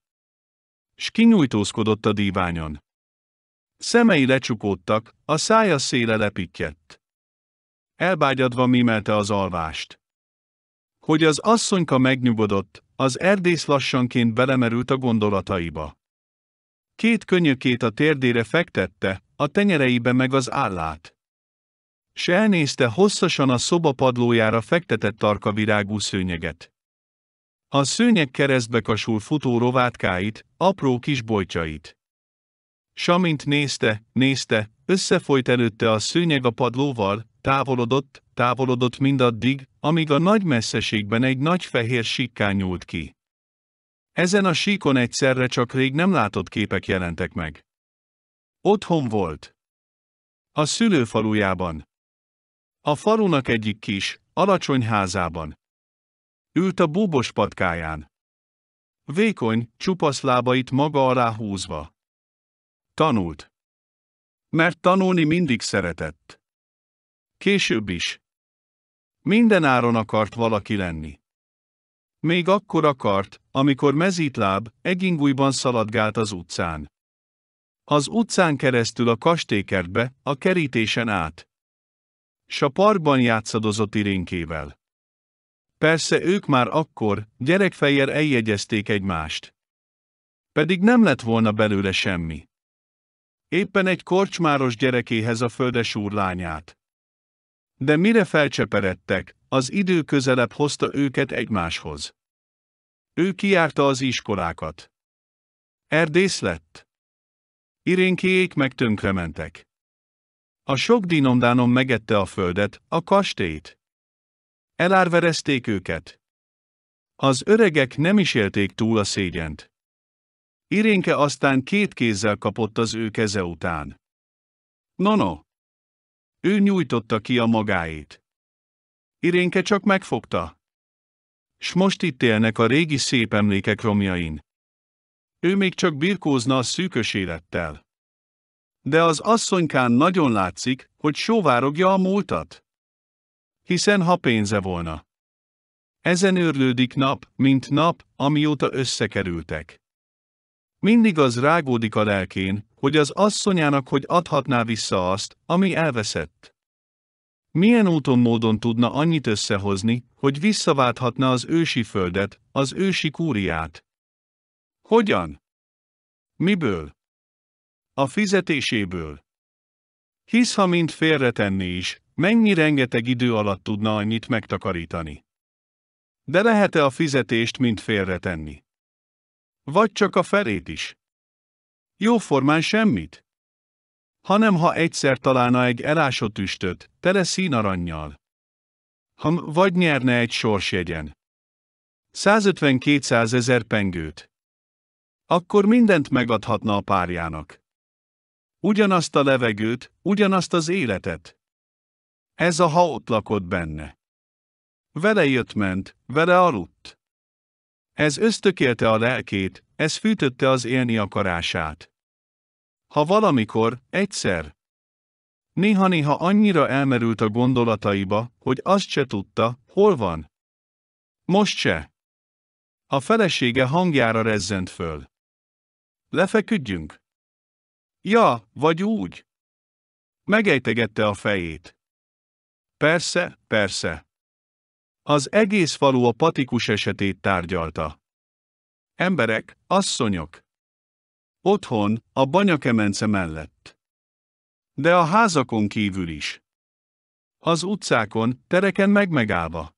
S kinyújtózkodott a díványon. Szemei lecsukódtak, a szája széle lepikjedt. Elbágyadva mimelte az alvást. Hogy az asszonyka megnyugodott, az erdész lassanként belemerült a gondolataiba. Két könyökét a térdére fektette, a tenyereibe meg az állát. S elnézte hosszasan a szoba padlójára fektetett tarka virágú szőnyeget. A szőnyeg keresztbe kasul futó rovátkáit, apró kis bojtjait. Samint nézte, nézte, összefolyt előtte a szőnyeg a padlóval, távolodott, távolodott mindaddig, amíg a nagy messzeségben egy nagy fehér síkkán nyúlt ki. Ezen a síkon egyszerre csak rég nem látott képek jelentek meg. Otthon volt. A szülőfalujában. A falunak egyik kis, alacsony házában. Ült a búbos patkáján. Vékony, csupasz lábait maga alá húzva. Tanult. Mert tanulni mindig szeretett. Később is. Minden áron akart valaki lenni. Még akkor akart, amikor mezítláb, egingújban szaladgált az utcán. Az utcán keresztül a kastélykertbe, a kerítésen át. S a parkban játszadozott irénkével. Persze ők már akkor, gyerekfejjel eljegyezték egymást. Pedig nem lett volna belőle semmi. Éppen egy korcsmáros gyerekéhez a földes úr lányát. De mire felcseperedtek, az idő közelebb hozta őket egymáshoz. Ő kiárta az iskolákat. Erdész lett. Irénkéjék meg tönkrementek. A sok dinomdánom megette a földet, a kastélyt. Elárverezték őket. Az öregek nem is élték túl a szégyent. Irénke aztán két kézzel kapott az ő keze után. Nono! Ő nyújtotta ki a magáét. Irénke csak megfogta. S most itt élnek a régi szép emlékek romjain. Ő még csak birkózna a szűkös élettel. De az asszonykán nagyon látszik, hogy sóvárogja a múltat. Hiszen ha pénze volna. Ezen őrlődik nap, mint nap, amióta összekerültek. Mindig az rágódik a lelkén, hogy az asszonyának hogy adhatná vissza azt, ami elveszett. Milyen úton módon tudna annyit összehozni, hogy visszaválthatna az ősi földet, az ősi kúriát? Hogyan? Miből? A fizetéséből. Hisz ha mind félretenni is, mennyi rengeteg idő alatt tudna annyit megtakarítani. De lehet-e a fizetést mind félretenni? Vagy csak a felét is. Jóformán semmit. Hanem ha egyszer találna egy elásott üstöt, tele színarannyal. Ham, vagy nyerne egy sorsjegyen. 150-200 ezer pengőt. Akkor mindent megadhatna a párjának. Ugyanazt a levegőt, ugyanazt az életet. Ez a ha ott lakott benne. Vele jött-ment, vele aludt. Ez ösztökélte a lelkét, ez fűtötte az élni akarását. Ha valamikor, egyszer. Néha-néha annyira elmerült a gondolataiba, hogy azt se tudta, hol van. Most se. A felesége hangjára rezzent föl. Lefeküdjünk. Ja, vagy úgy. Megejtegette a fejét. Persze, persze. Az egész falu a patikus esetét tárgyalta. Emberek, asszonyok. Otthon, a banyakemence mellett. De a házakon kívül is. Az utcákon, tereken megmegállva.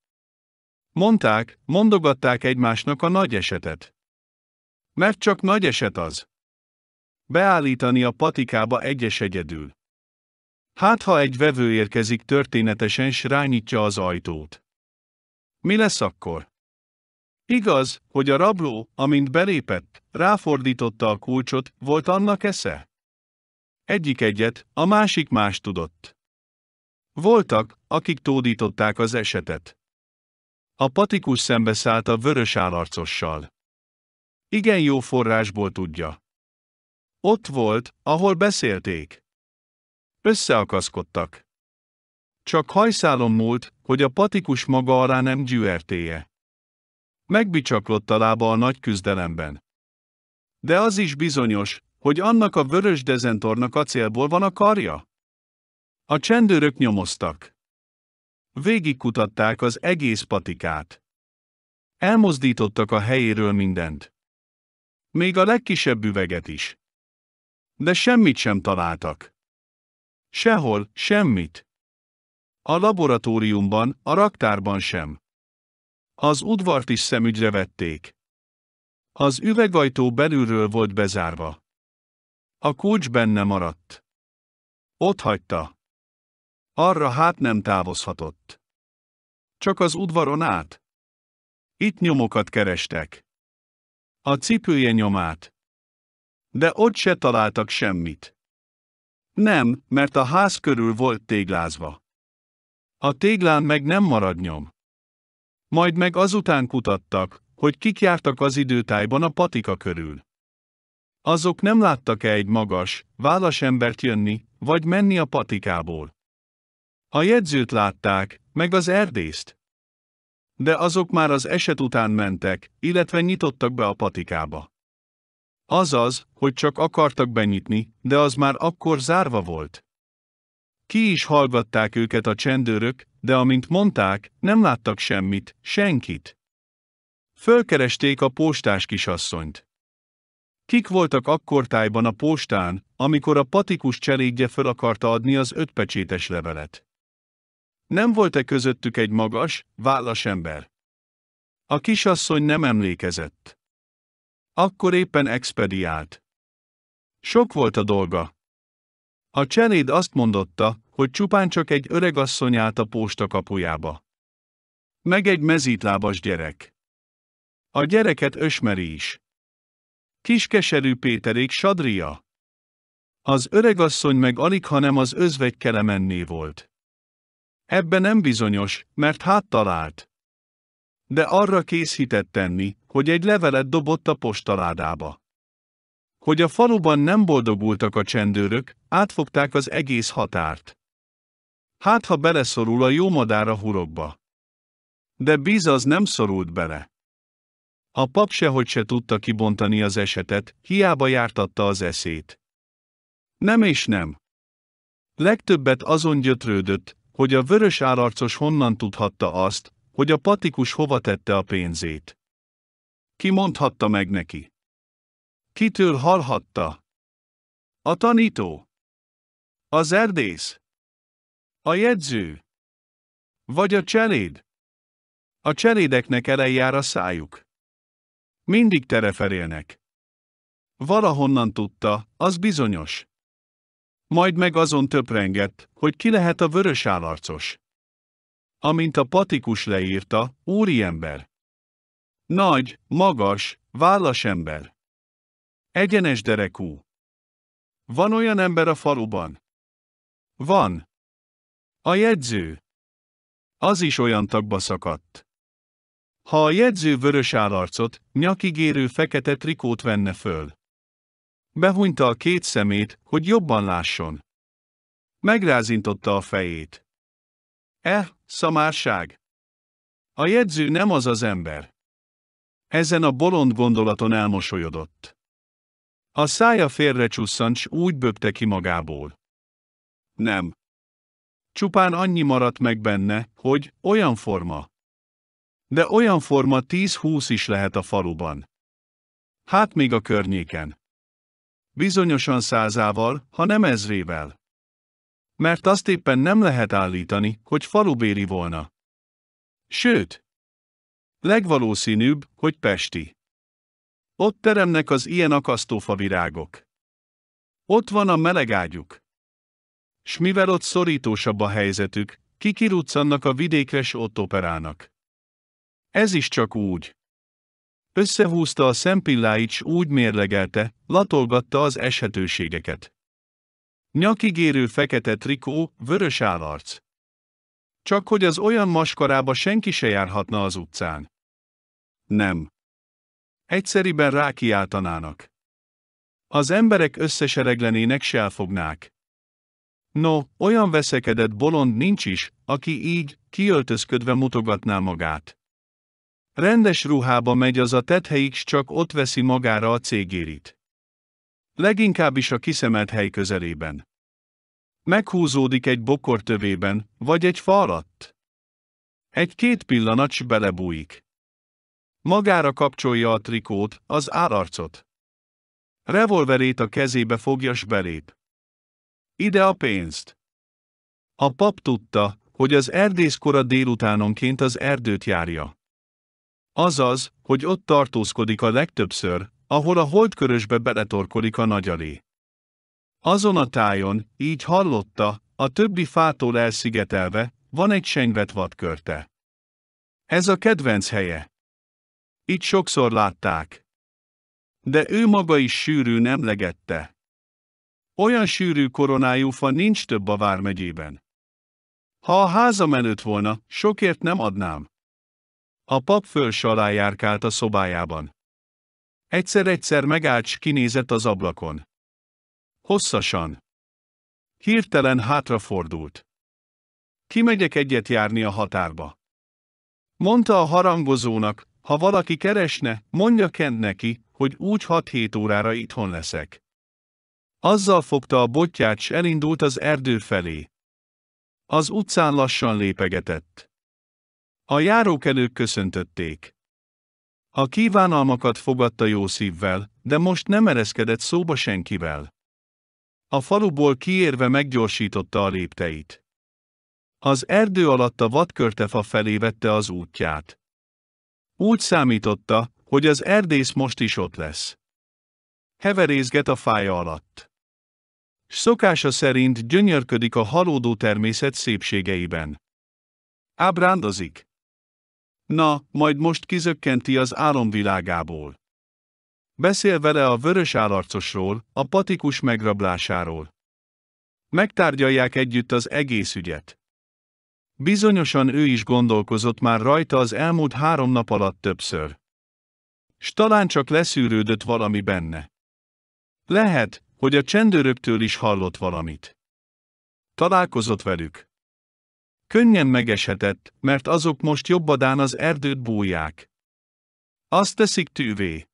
Mondták, mondogatták egymásnak a nagy esetet. Mert csak nagy eset az. Beállítani a patikába egyes egyedül. Hát ha egy vevő érkezik történetesen s rányítja az ajtót. Mi lesz akkor? Igaz, hogy a rabló, amint belépett, ráfordította a kulcsot, volt annak esze? Egyik egyet, a másik más tudott. Voltak, akik tódították az esetet. A patikus szembeszállt a vörös állarcossal. Igen jó forrásból tudja. Ott volt, ahol beszélték. Összeakaszkodtak. Csak hajszálon múlt, hogy a patikus maga arra nem gyűrtéje. Megbicsaklott a lába a nagy küzdelemben. De az is bizonyos, hogy annak a vörös dezentornak acélból van a karja? A csendőrök nyomoztak. Végigkutatták az egész patikát. Elmozdítottak a helyéről mindent. Még a legkisebb üveget is. De semmit sem találtak. Sehol, semmit. A laboratóriumban, a raktárban sem. Az udvart is szemügyre vették. Az üvegajtó belülről volt bezárva. A kulcs benne maradt. Ott hagyta. Arra hát nem távozhatott. Csak az udvaron át. Itt nyomokat kerestek. A cipője nyomát. De ott se találtak semmit. Nem, mert a ház körül volt téglázva. A téglán meg nem marad nyom. Majd meg azután kutattak, hogy kik jártak az időtájban a patika körül. Azok nem láttak-e egy magas, válas embert jönni, vagy menni a patikából. A jegyzőt látták, meg az erdészt. De azok már az eset után mentek, illetve nyitottak be a patikába. Azaz, hogy csak akartak benyitni, de az már akkor zárva volt. Ki is hallgatták őket a csendőrök, de amint mondták, nem láttak semmit, senkit. Fölkeresték a postás kisasszonyt. Kik voltak akkortájban a postán, amikor a patikus cselédje föl akarta adni az ötpecsétes levelet? Nem volt-e közöttük egy magas, vállas ember? A kisasszony nem emlékezett. Akkor éppen expediált. Sok volt a dolga, a cseléd azt mondotta, hogy csupán csak egy asszony állt a posta kapujába. Meg egy mezítlábas gyerek. A gyereket ösmeri is. Kiskeserű Péterék sadria. Az öregasszony meg alig, hanem az özvegy kelemenné volt. Ebben nem bizonyos, mert hát talált. De arra készített tenni, hogy egy levelet dobott a postaládába hogy a faluban nem boldogultak a csendőrök, átfogták az egész határt. Hát ha beleszorul a jó madár a hurokba. De Biz az nem szorult bele. A pap sehogy se tudta kibontani az esetet, hiába jártatta az eszét. Nem és nem. Legtöbbet azon gyötrődött, hogy a vörös árarcos honnan tudhatta azt, hogy a patikus hova tette a pénzét. Ki mondhatta meg neki? Kitől hallhatta? A tanító. Az erdész. A jegyző. Vagy a cseléd. A cselédeknek elejjár a szájuk. Mindig tereferélnek. Valahonnan tudta, az bizonyos. Majd meg azon töprengett, hogy ki lehet a vörös állarcos. Amint a patikus leírta, úriember. Nagy, magas, vállas ember. Egyenes derekú. Van olyan ember a faluban? Van. A jegyző. Az is olyan tagba szakadt. Ha a jegyző vörös állarcot, nyakigérő fekete trikót venne föl. Behunyta a két szemét, hogy jobban lásson. Megrázintotta a fejét. Eh, szamárság! A jegyző nem az az ember. Ezen a bolond gondolaton elmosolyodott. A szája félrecsusszant, s úgy bökte ki magából. Nem. Csupán annyi maradt meg benne, hogy olyan forma. De olyan forma tíz-húsz is lehet a faluban. Hát még a környéken. Bizonyosan százával, ha nem ezrével. Mert azt éppen nem lehet állítani, hogy falubéri volna. Sőt, legvalószínűbb, hogy pesti. Ott teremnek az ilyen akasztófa virágok. Ott van a melegágyuk. S mivel ott szorítósabb a helyzetük, kikiruccannak a vidékes ott operálnak. Ez is csak úgy. Összehúzta a szempilláit s úgy mérlegelte, latolgatta az eshetőségeket. Nyakigérő fekete trikó, vörös állarc. Csak hogy az olyan maskarába senki se járhatna az utcán. Nem. Egyszeriben rákiáltanának. Az emberek összesereglenének se elfognák. No, olyan veszekedett bolond nincs is, aki így, kiöltözködve mutogatná magát. Rendes ruhába megy az a tethelyig, s csak ott veszi magára a cégérit. Leginkább is a kiszemelt hely közelében. Meghúzódik egy bokor tövében, vagy egy fa alatt. Egy-két pillanat s belebújik. Magára kapcsolja a trikót, az árarcot. Revolverét a kezébe fogja s belép. Ide a pénzt. A pap tudta, hogy az erdészkora délutánonként az erdőt járja. Azaz, hogy ott tartózkodik a legtöbbször, ahol a holdkörösbe beletorkolik a nagyalé. Azon a tájon, így hallotta, a többi fától elszigetelve, van egy senyvet vadkörte. Ez a kedvenc helye. Itt sokszor látták. De ő maga is sűrű nem legette. Olyan sűrű koronájú fa nincs több a vármegyében. Ha a háza menőtt volna, sokért nem adnám. A pap föls alá járkált a szobájában. Egyszer-egyszer megállt kinézett az ablakon. Hosszasan. Hirtelen hátrafordult. Kimegyek egyet járni a határba. Mondta a harangozónak, ha valaki keresne, mondja Kent neki, hogy úgy 6-7 órára itthon leszek. Azzal fogta a botját s elindult az erdő felé. Az utcán lassan lépegetett. A járókelők köszöntötték. A kívánalmakat fogadta jó szívvel, de most nem ereszkedett szóba senkivel. A faluból kiérve meggyorsította a lépteit. Az erdő alatt a vadkörtefa felé vette az útját. Úgy számította, hogy az erdész most is ott lesz. Heverészget a fája alatt. S szokása szerint gyönyörködik a halódó természet szépségeiben. Ábrándozik. Na, majd most kizökkenti az álomvilágából. Beszél vele a vörös állarcosról, a patikus megrablásáról. Megtárgyalják együtt az egész ügyet. Bizonyosan ő is gondolkozott már rajta az elmúlt három nap alatt többször. S talán csak leszűrődött valami benne. Lehet, hogy a csendőröktől is hallott valamit. Találkozott velük. Könnyen megeshetett, mert azok most jobbadán az erdőt bújják. Azt teszik tűvé.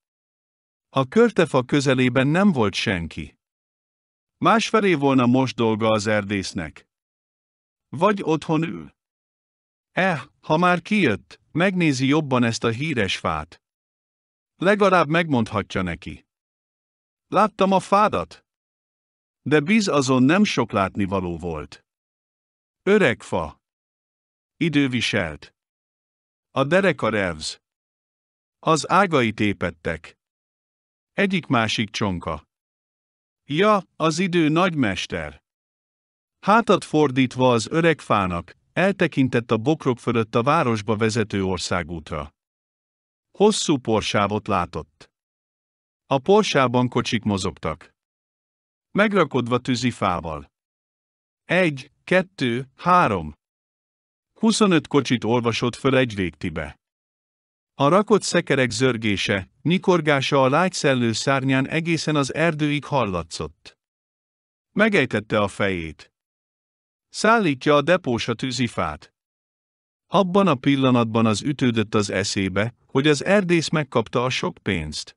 A körtefa közelében nem volt senki. Másfelé volna most dolga az erdésznek. Vagy otthon ül. Eh, ha már kijött, megnézi jobban ezt a híres fát. Legalább megmondhatja neki. Láttam a fádat. De biz azon nem sok látnivaló volt. Öreg fa. Időviselt. A dereka revz. Az ágai tépettek. Egyik-másik csonka. Ja, az idő nagymester. Hátat fordítva az öreg fának, eltekintett a bokrok fölött a városba vezető országútra. Hosszú porsávot látott. A porsában kocsik mozogtak. Megrakodva tűzifával. Egy, kettő, három. 25 kocsit olvasott föl egy végtibe. A rakott szekerek zörgése, nyikorgása a lágy szellő szárnyán egészen az erdőig hallatszott. Megejtette a fejét. Szállítja a a tűzifát. Abban a pillanatban az ütődött az eszébe, hogy az erdész megkapta a sok pénzt.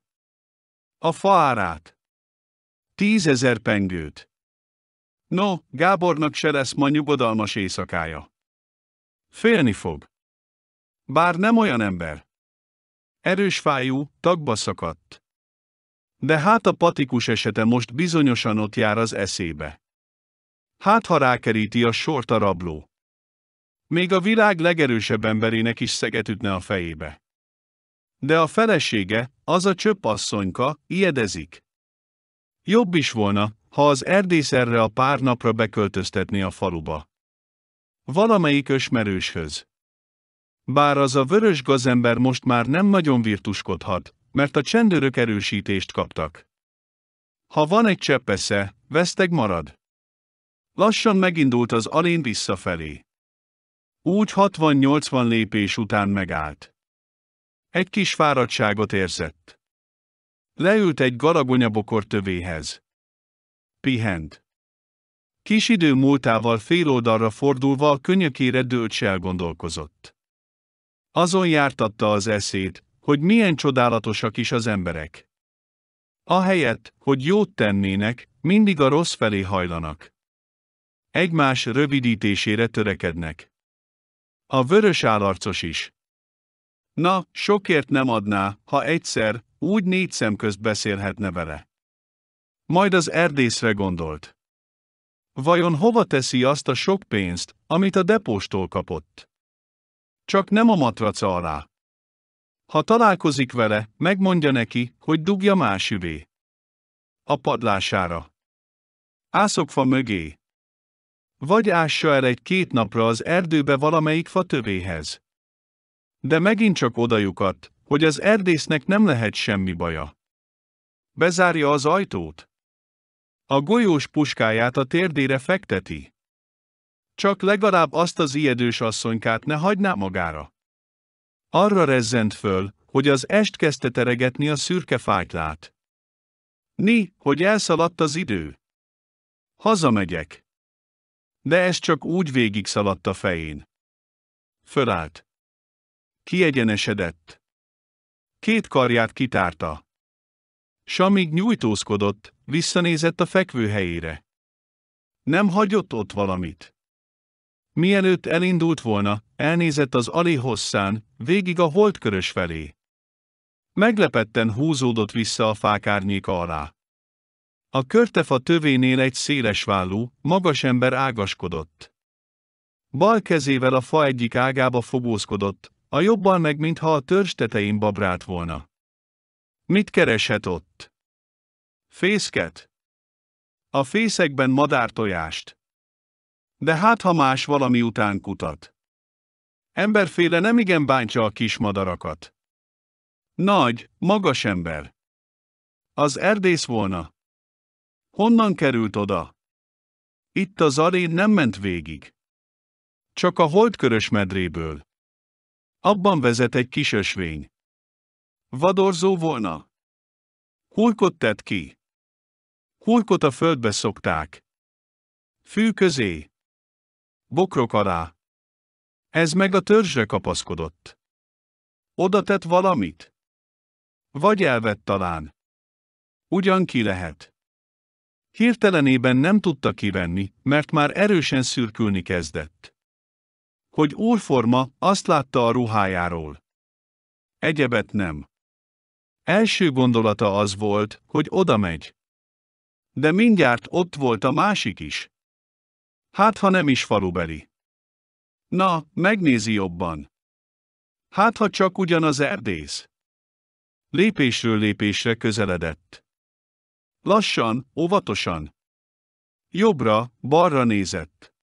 A faárát. Tízezer pengőt. No, Gábornak se lesz ma nyugodalmas éjszakája. Félni fog. Bár nem olyan ember. Erős fájú, tagba szakadt. De hát a patikus esete most bizonyosan ott jár az eszébe. Hát ha rákeríti a sort a rabló. Még a világ legerősebb emberének is szeget ütne a fejébe. De a felesége, az a asszonyka, ijedezik. Jobb is volna, ha az erdész erre a pár napra beköltöztetné a faluba. Valamelyik ösmerőshöz. Bár az a vörös gazember most már nem nagyon virtuskodhat, mert a csendőrök erősítést kaptak. Ha van egy csepp esze, veszteg marad. Lassan megindult az alén visszafelé. Úgy 60-80 lépés után megállt. Egy kis fáradtságot érzett. Leült egy garagonyabokor tövéhez. Pihent. Kis idő múltával oldalra fordulva a könyökére dőlt se elgondolkozott. Azon jártatta az eszét, hogy milyen csodálatosak is az emberek. Ahelyett, hogy jót tennének, mindig a rossz felé hajlanak. Egymás rövidítésére törekednek. A vörös állarcos is. Na, sokért nem adná, ha egyszer, úgy négy közt beszélhetne vele. Majd az erdészre gondolt. Vajon hova teszi azt a sok pénzt, amit a depóstól kapott? Csak nem a matraca alá. Ha találkozik vele, megmondja neki, hogy dugja más üvé. A padlására. Ászokfa mögé. Vagy ássa el egy-két napra az erdőbe valamelyik fa tövéhez. De megint csak odajukat, hogy az erdésznek nem lehet semmi baja. Bezárja az ajtót. A golyós puskáját a térdére fekteti. Csak legalább azt az ijedős asszonykát ne hagyná magára. Arra rezzent föl, hogy az est kezdte teregetni a szürke fájtlát. Ni, hogy elszaladt az idő. Hazamegyek. De ez csak úgy végig szaladt a fején. Fölállt. Kiegyenesedett. Két karját kitárta. Samig nyújtózkodott, visszanézett a fekvő helyére. Nem hagyott ott valamit. Mielőtt elindult volna, elnézett az alé hosszán, végig a holdkörös felé. Meglepetten húzódott vissza a fák árnyéka alá. A körtefa tövénél egy vállú, magas ember ágaskodott. Bal kezével a fa egyik ágába fogózkodott, a jobban meg mintha a törzs tetején babrált volna. Mit kereshet ott? Fészket. A fészekben madártojást. De hát ha más valami után kutat. Emberféle nemigen bántja a kis madarakat. Nagy, magas ember. Az erdész volna. Honnan került oda? Itt az arén nem ment végig. Csak a holdkörös medréből. Abban vezet egy kis ösvény. Vadorzó volna. Hulkot tett ki. Hulkot a földbe szokták. Fű közé. Bokrok alá. Ez meg a törzsre kapaszkodott. Oda tett valamit? Vagy elvett talán. Ugyan ki lehet. Hirtelenében nem tudta kivenni, mert már erősen szürkülni kezdett. Hogy úrforma, azt látta a ruhájáról. Egyebet nem. Első gondolata az volt, hogy oda megy. De mindjárt ott volt a másik is. Hát ha nem is falubeli. Na, megnézi jobban. Hát ha csak ugyanaz erdész. Lépésről lépésre közeledett. Lassan, óvatosan. Jobbra, balra nézett.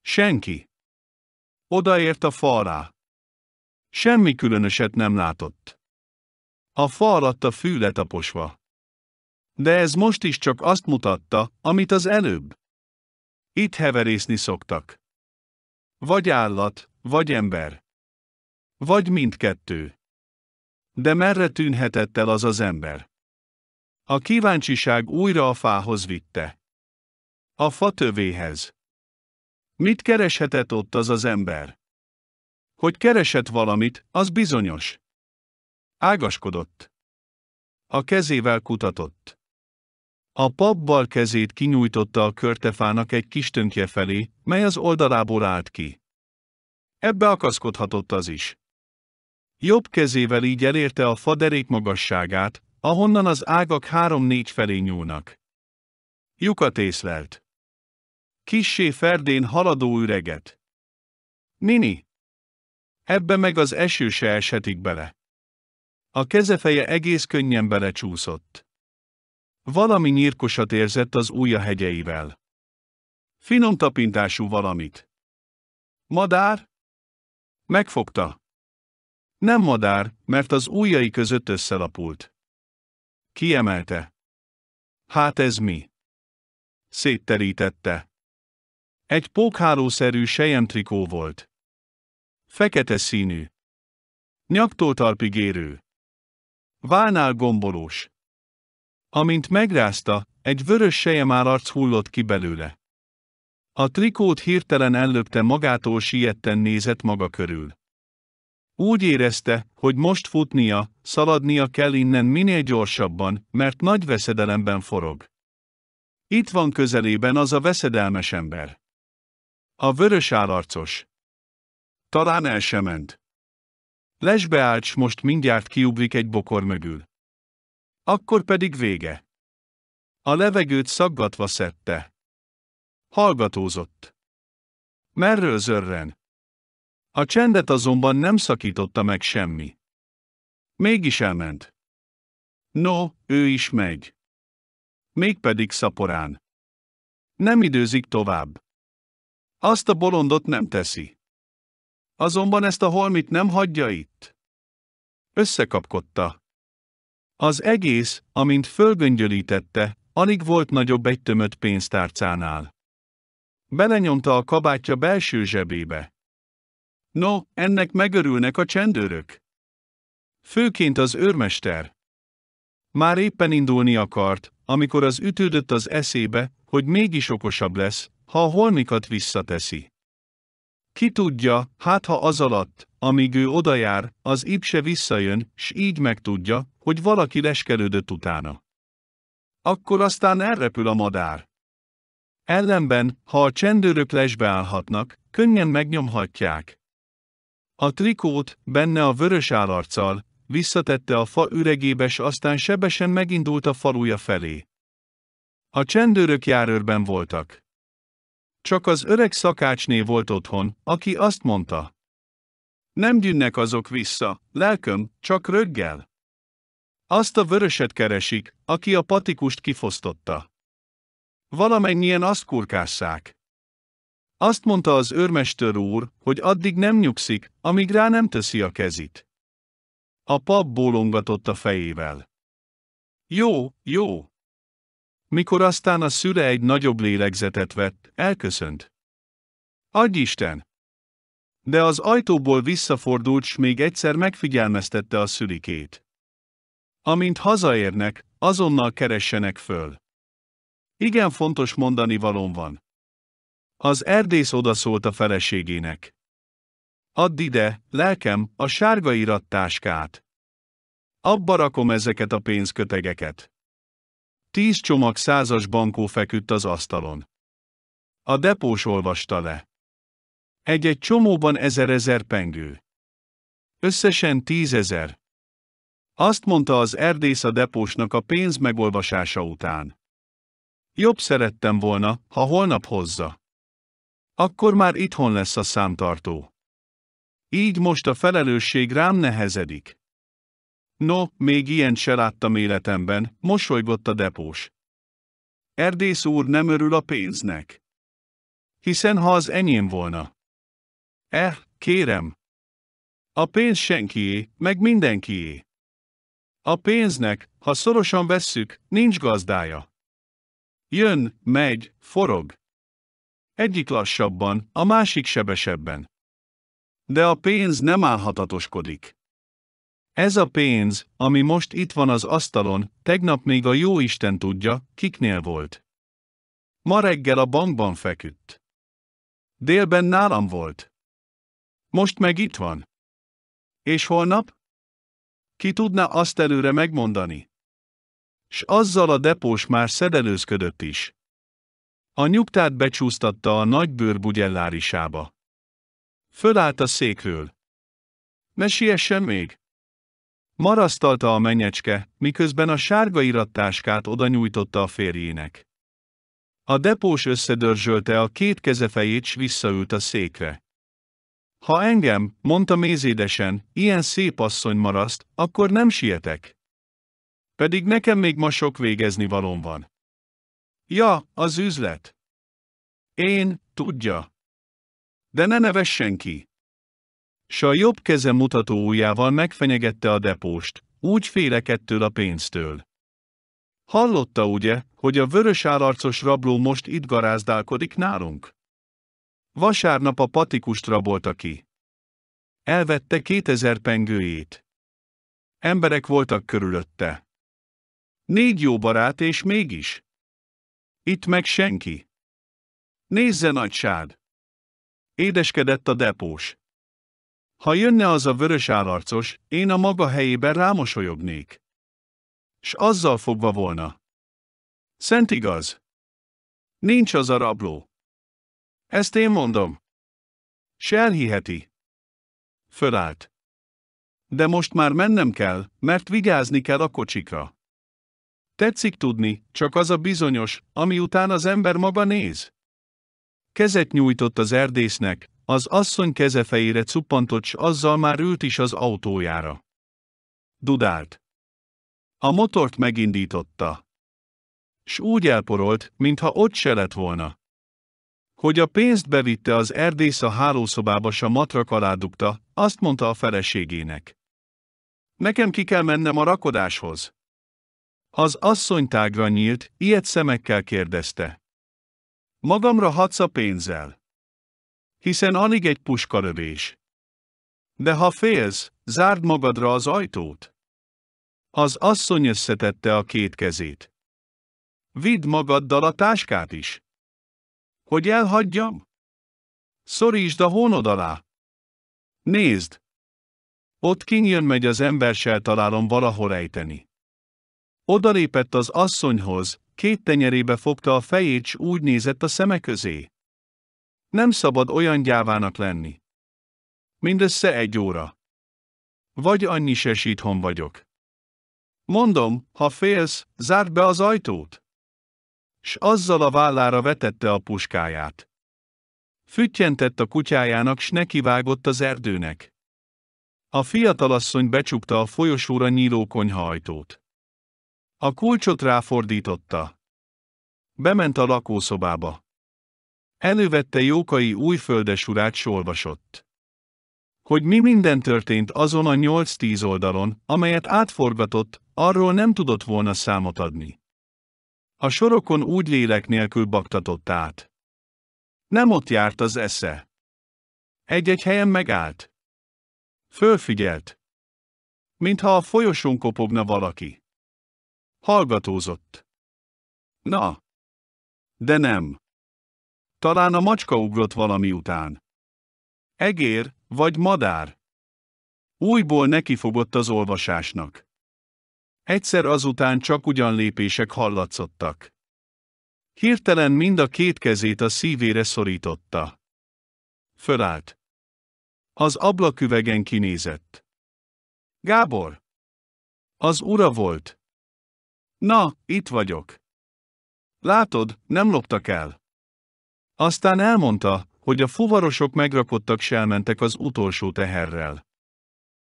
Senki. Odaért a falra. Semmi különöset nem látott. A fa alatt a fű letaposva. De ez most is csak azt mutatta, amit az előbb. Itt heverészni szoktak. Vagy állat, vagy ember. Vagy mindkettő. De merre tűnhetett el az az ember? A kíváncsiság újra a fához vitte. A fa tövéhez. Mit kereshetett ott az az ember? Hogy keresett valamit, az bizonyos. Ágaskodott. A kezével kutatott. A pap bal kezét kinyújtotta a körtefának egy kis tönkje felé, mely az oldalából állt ki. Ebbe akaszkodhatott az is. Jobb kezével így elérte a faderék magasságát, ahonnan az ágak három-négy felé nyúlnak. Lyukat észlelt. Kissé ferdén haladó üreget. Nini. Ebbe meg az eső se eshetik bele. A kezefeje egész könnyen belecsúszott. Valami nyírkosat érzett az ujja hegyeivel. Finom tapintású valamit. Madár? Megfogta. Nem madár, mert az ujjai között összelapult. Kiemelte. Hát ez mi? Szétterítette. Egy pókhálószerű sejemtrikó volt. Fekete színű. Nyaktól talpig érő. Válnál gombolós. Amint megrázta, egy vörös sejemálarc hullott ki belőle. A trikót hirtelen ellökte magától sietten nézett maga körül. Úgy érezte, hogy most futnia, szaladnia kell innen minél gyorsabban, mert nagy veszedelemben forog. Itt van közelében az a veszedelmes ember. A vörös állarcos. Talán el sem ment. Lesbeács most mindjárt kiugrik egy bokor mögül. Akkor pedig vége. A levegőt szaggatva szedte. Hallgatózott. Merről zörren? A csendet azonban nem szakította meg semmi. Mégis elment. No, ő is megy. Mégpedig szaporán. Nem időzik tovább. Azt a bolondot nem teszi. Azonban ezt a holmit nem hagyja itt. Összekapkodta. Az egész, amint fölgöngyölítette, alig volt nagyobb egy tömött pénztárcánál. Belenyomta a kabátja belső zsebébe. No, ennek megörülnek a csendőrök. Főként az őrmester. Már éppen indulni akart, amikor az ütődött az eszébe, hogy mégis okosabb lesz, ha a holmikat visszateszi. Ki tudja, hát ha az alatt, amíg ő odajár, az ib se visszajön, s így megtudja, hogy valaki leskelődött utána. Akkor aztán elrepül a madár. Ellenben, ha a csendőrök lesbeállhatnak, könnyen megnyomhatják. A trikót, benne a vörös állarccal, visszatette a fa üregébe, s aztán sebesen megindult a faluja felé. A csendőrök járőrben voltak. Csak az öreg szakácsné volt otthon, aki azt mondta. Nem gyűnnek azok vissza, lelköm, csak röggel. Azt a vöröset keresik, aki a patikust kifosztotta. Valamennyien azt kurkásszák. Azt mondta az őrmester úr, hogy addig nem nyugszik, amíg rá nem teszi a kezit. A pap bólongatott a fejével. Jó, jó. Mikor aztán a szüle egy nagyobb lélegzetet vett, elköszönt. Adj Isten! De az ajtóból visszafordult, s még egyszer megfigyelmeztette a szülikét. Amint hazaérnek, azonnal keressenek föl. Igen fontos mondani valón van. Az erdész odaszólt a feleségének. Add ide, lelkem, a sárga irattáskát. Abba rakom ezeket a pénzkötegeket. Tíz csomag százas bankó feküdt az asztalon. A depós olvasta le. Egy-egy csomóban ezer-ezer pengő. Összesen tízezer. Azt mondta az erdész a depósnak a pénz megolvasása után. Jobb szerettem volna, ha holnap hozza. Akkor már itthon lesz a számtartó. Így most a felelősség rám nehezedik. No, még ilyen se láttam életemben, mosolygott a depós. Erdész úr nem örül a pénznek. Hiszen ha az enyém volna. Eh, kérem. A pénz senkié, meg mindenkié. A pénznek, ha szorosan vesszük, nincs gazdája. Jön, megy, forog. Egyik lassabban, a másik sebesebben. De a pénz nem állhatatoskodik. Ez a pénz, ami most itt van az asztalon, tegnap még a jó Isten tudja, kiknél volt. Ma reggel a bankban feküdt. Délben nálam volt. Most meg itt van. És holnap? Ki tudna azt előre megmondani? S azzal a depós már szedelőzködött is. A nyugtát becsúsztatta a nagy bőrbugyellárisába. Fölállt a székről. Ne siessen még! Marasztalta a menyecske, miközben a sárga irattáskát oda nyújtotta a férjének. A depós összedörzsölte a két kezefejét s visszaült a székre. Ha engem, mondta mézédesen, ilyen szép asszony maraszt, akkor nem sietek. Pedig nekem még ma sok végezni valóm van. Ja, az üzlet. Én, tudja. De ne neves senki. S a jobb keze mutató ujjával megfenyegette a depóst, úgy félek ettől a pénztől. Hallotta ugye, hogy a vörös állarcos rabló most itt garázdálkodik nálunk? Vasárnap a patikust rabolta ki. Elvette kétezer pengőjét. Emberek voltak körülötte. Négy jó barát és mégis. Itt meg senki. Nézze nagysád! Édeskedett a depós. Ha jönne az a vörös állarcos, én a maga helyében rámosolyognék. S azzal fogva volna. Szent igaz. Nincs az a rabló. Ezt én mondom. S elhiheti. Fölállt. De most már mennem kell, mert vigyázni kell a kocsikra. Tetszik tudni, csak az a bizonyos, ami után az ember maga néz. Kezet nyújtott az erdésznek, az asszony kezefejére cuppantott, s azzal már ült is az autójára. Dudált. A motort megindította. S úgy elporolt, mintha ott se lett volna. Hogy a pénzt bevitte az erdész a hálószobába, s a matrak alá dugta, azt mondta a feleségének. Nekem ki kell mennem a rakodáshoz. Az asszony tágra nyílt, ilyet szemekkel kérdezte. Magamra hadsz a pénzzel. Hiszen alig egy puskarövés. De ha félsz, zárd magadra az ajtót. Az asszony összetette a két kezét. Vidd magaddal a táskát is. Hogy elhagyjam? Szorítsd a hónod alá. Nézd! Ott kinyön megy az embersel találom valahol ejteni. Odalépett az asszonyhoz, két tenyerébe fogta a fejét s úgy nézett a szeme közé. Nem szabad olyan gyávának lenni. Mindössze egy óra. Vagy annyi se itthon vagyok. Mondom, ha félsz, zárd be az ajtót. S azzal a vállára vetette a puskáját. Füttyentett a kutyájának s nekivágott az erdőnek. A fiatalasszony becsukta a folyosóra nyíló ajtót. A kulcsot ráfordította. Bement a lakószobába. Elővette Jókai új urát solvasott. Hogy mi minden történt azon a 8-10 oldalon, amelyet átforgatott, arról nem tudott volna számot adni. A sorokon úgy lélek nélkül baktatott át. Nem ott járt az esze. Egy-egy helyen megállt. Fölfigyelt. Mintha a folyosón kopogna valaki. Hallgatózott. Na. De nem. Talán a macska ugrott valami után. Egér, vagy madár. Újból nekifogott az olvasásnak. Egyszer azután csak ugyan lépések hallatszottak. Hirtelen mind a két kezét a szívére szorította. Fölállt. Az ablaküvegen kinézett. Gábor! Az ura volt. Na, itt vagyok. Látod, nem loptak el. Aztán elmondta, hogy a fuvarosok megrakottak s elmentek az utolsó teherrel.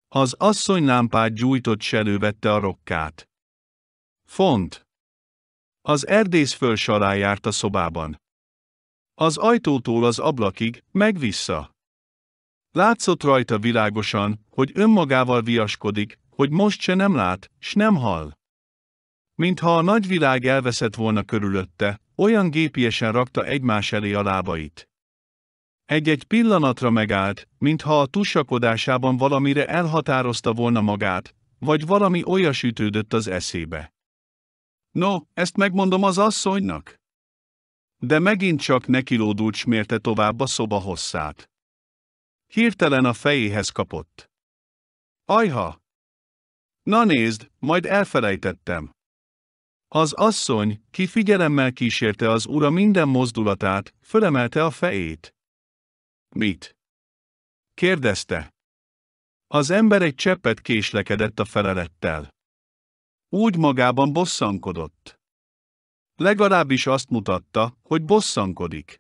Az asszony lámpát gyújtott s elővette a rokkát. Font. Az erdész föls alá járt a szobában. Az ajtótól az ablakig, meg vissza. Látszott rajta világosan, hogy önmagával viaskodik, hogy most se nem lát, s nem hall. Mintha a világ elveszett volna körülötte, olyan gépiesen rakta egymás elé a lábait. Egy-egy pillanatra megállt, mintha a tusakodásában valamire elhatározta volna magát, vagy valami olyasütődött az eszébe. No, ezt megmondom az asszonynak? De megint csak nekilódult smérte tovább a szoba hosszát. Hirtelen a fejéhez kapott. Ajha! Na nézd, majd elfelejtettem. Az asszony, ki figyelemmel kísérte az ura minden mozdulatát, fölemelte a fejét. Mit? kérdezte. Az ember egy cseppet késlekedett a felelettel. Úgy magában bosszankodott. Legalábbis azt mutatta, hogy bosszankodik.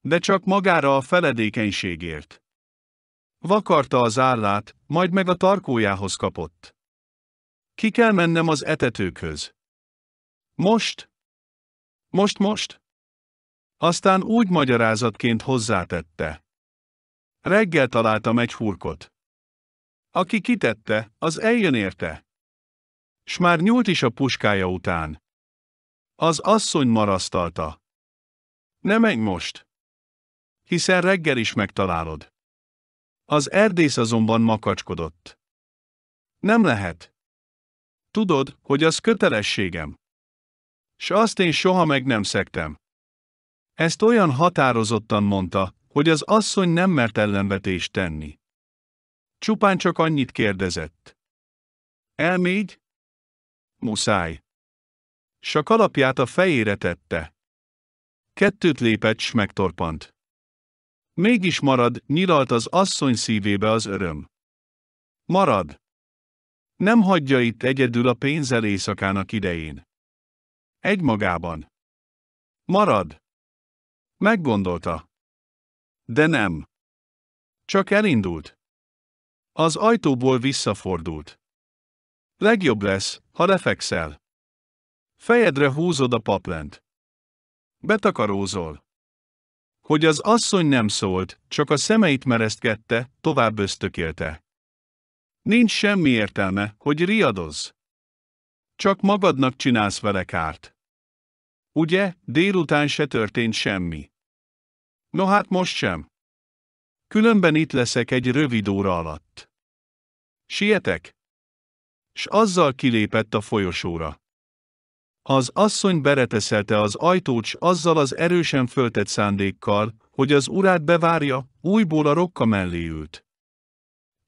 De csak magára a feledékenységért. Vakarta az állát, majd meg a tarkójához kapott. Ki kell mennem az etetőkhöz. Most? Most most? Aztán úgy magyarázatként hozzátette. Reggel találtam egy hurkot. Aki kitette, az eljön érte. S már nyúlt is a puskája után. Az asszony marasztalta. Ne menj most! Hiszen reggel is megtalálod. Az erdész azonban makacskodott. Nem lehet. Tudod, hogy az kötelességem s azt én soha meg nem szektem. Ezt olyan határozottan mondta, hogy az asszony nem mert ellenvetést tenni. Csupán csak annyit kérdezett. Elmégy? Muszáj. S a kalapját a fejére tette. Kettőt lépett, s megtorpant. Mégis marad, nyilalt az asszony szívébe az öröm. Marad. Nem hagyja itt egyedül a pénzel éjszakának idején. Egymagában. Marad. Meggondolta. De nem. Csak elindult. Az ajtóból visszafordult. Legjobb lesz, ha lefekszel. Fejedre húzod a paplent. Betakarózol. Hogy az asszony nem szólt, csak a szemeit meresztgette, tovább ösztökélte. Nincs semmi értelme, hogy riadozz. Csak magadnak csinálsz vele kárt. Ugye, délután se történt semmi. No hát most sem. Különben itt leszek egy rövid óra alatt. Sietek? S azzal kilépett a folyosóra. Az asszony bereteszelte az ajtót, s azzal az erősen föltett szándékkal, hogy az urát bevárja, újból a rokka mellé ült.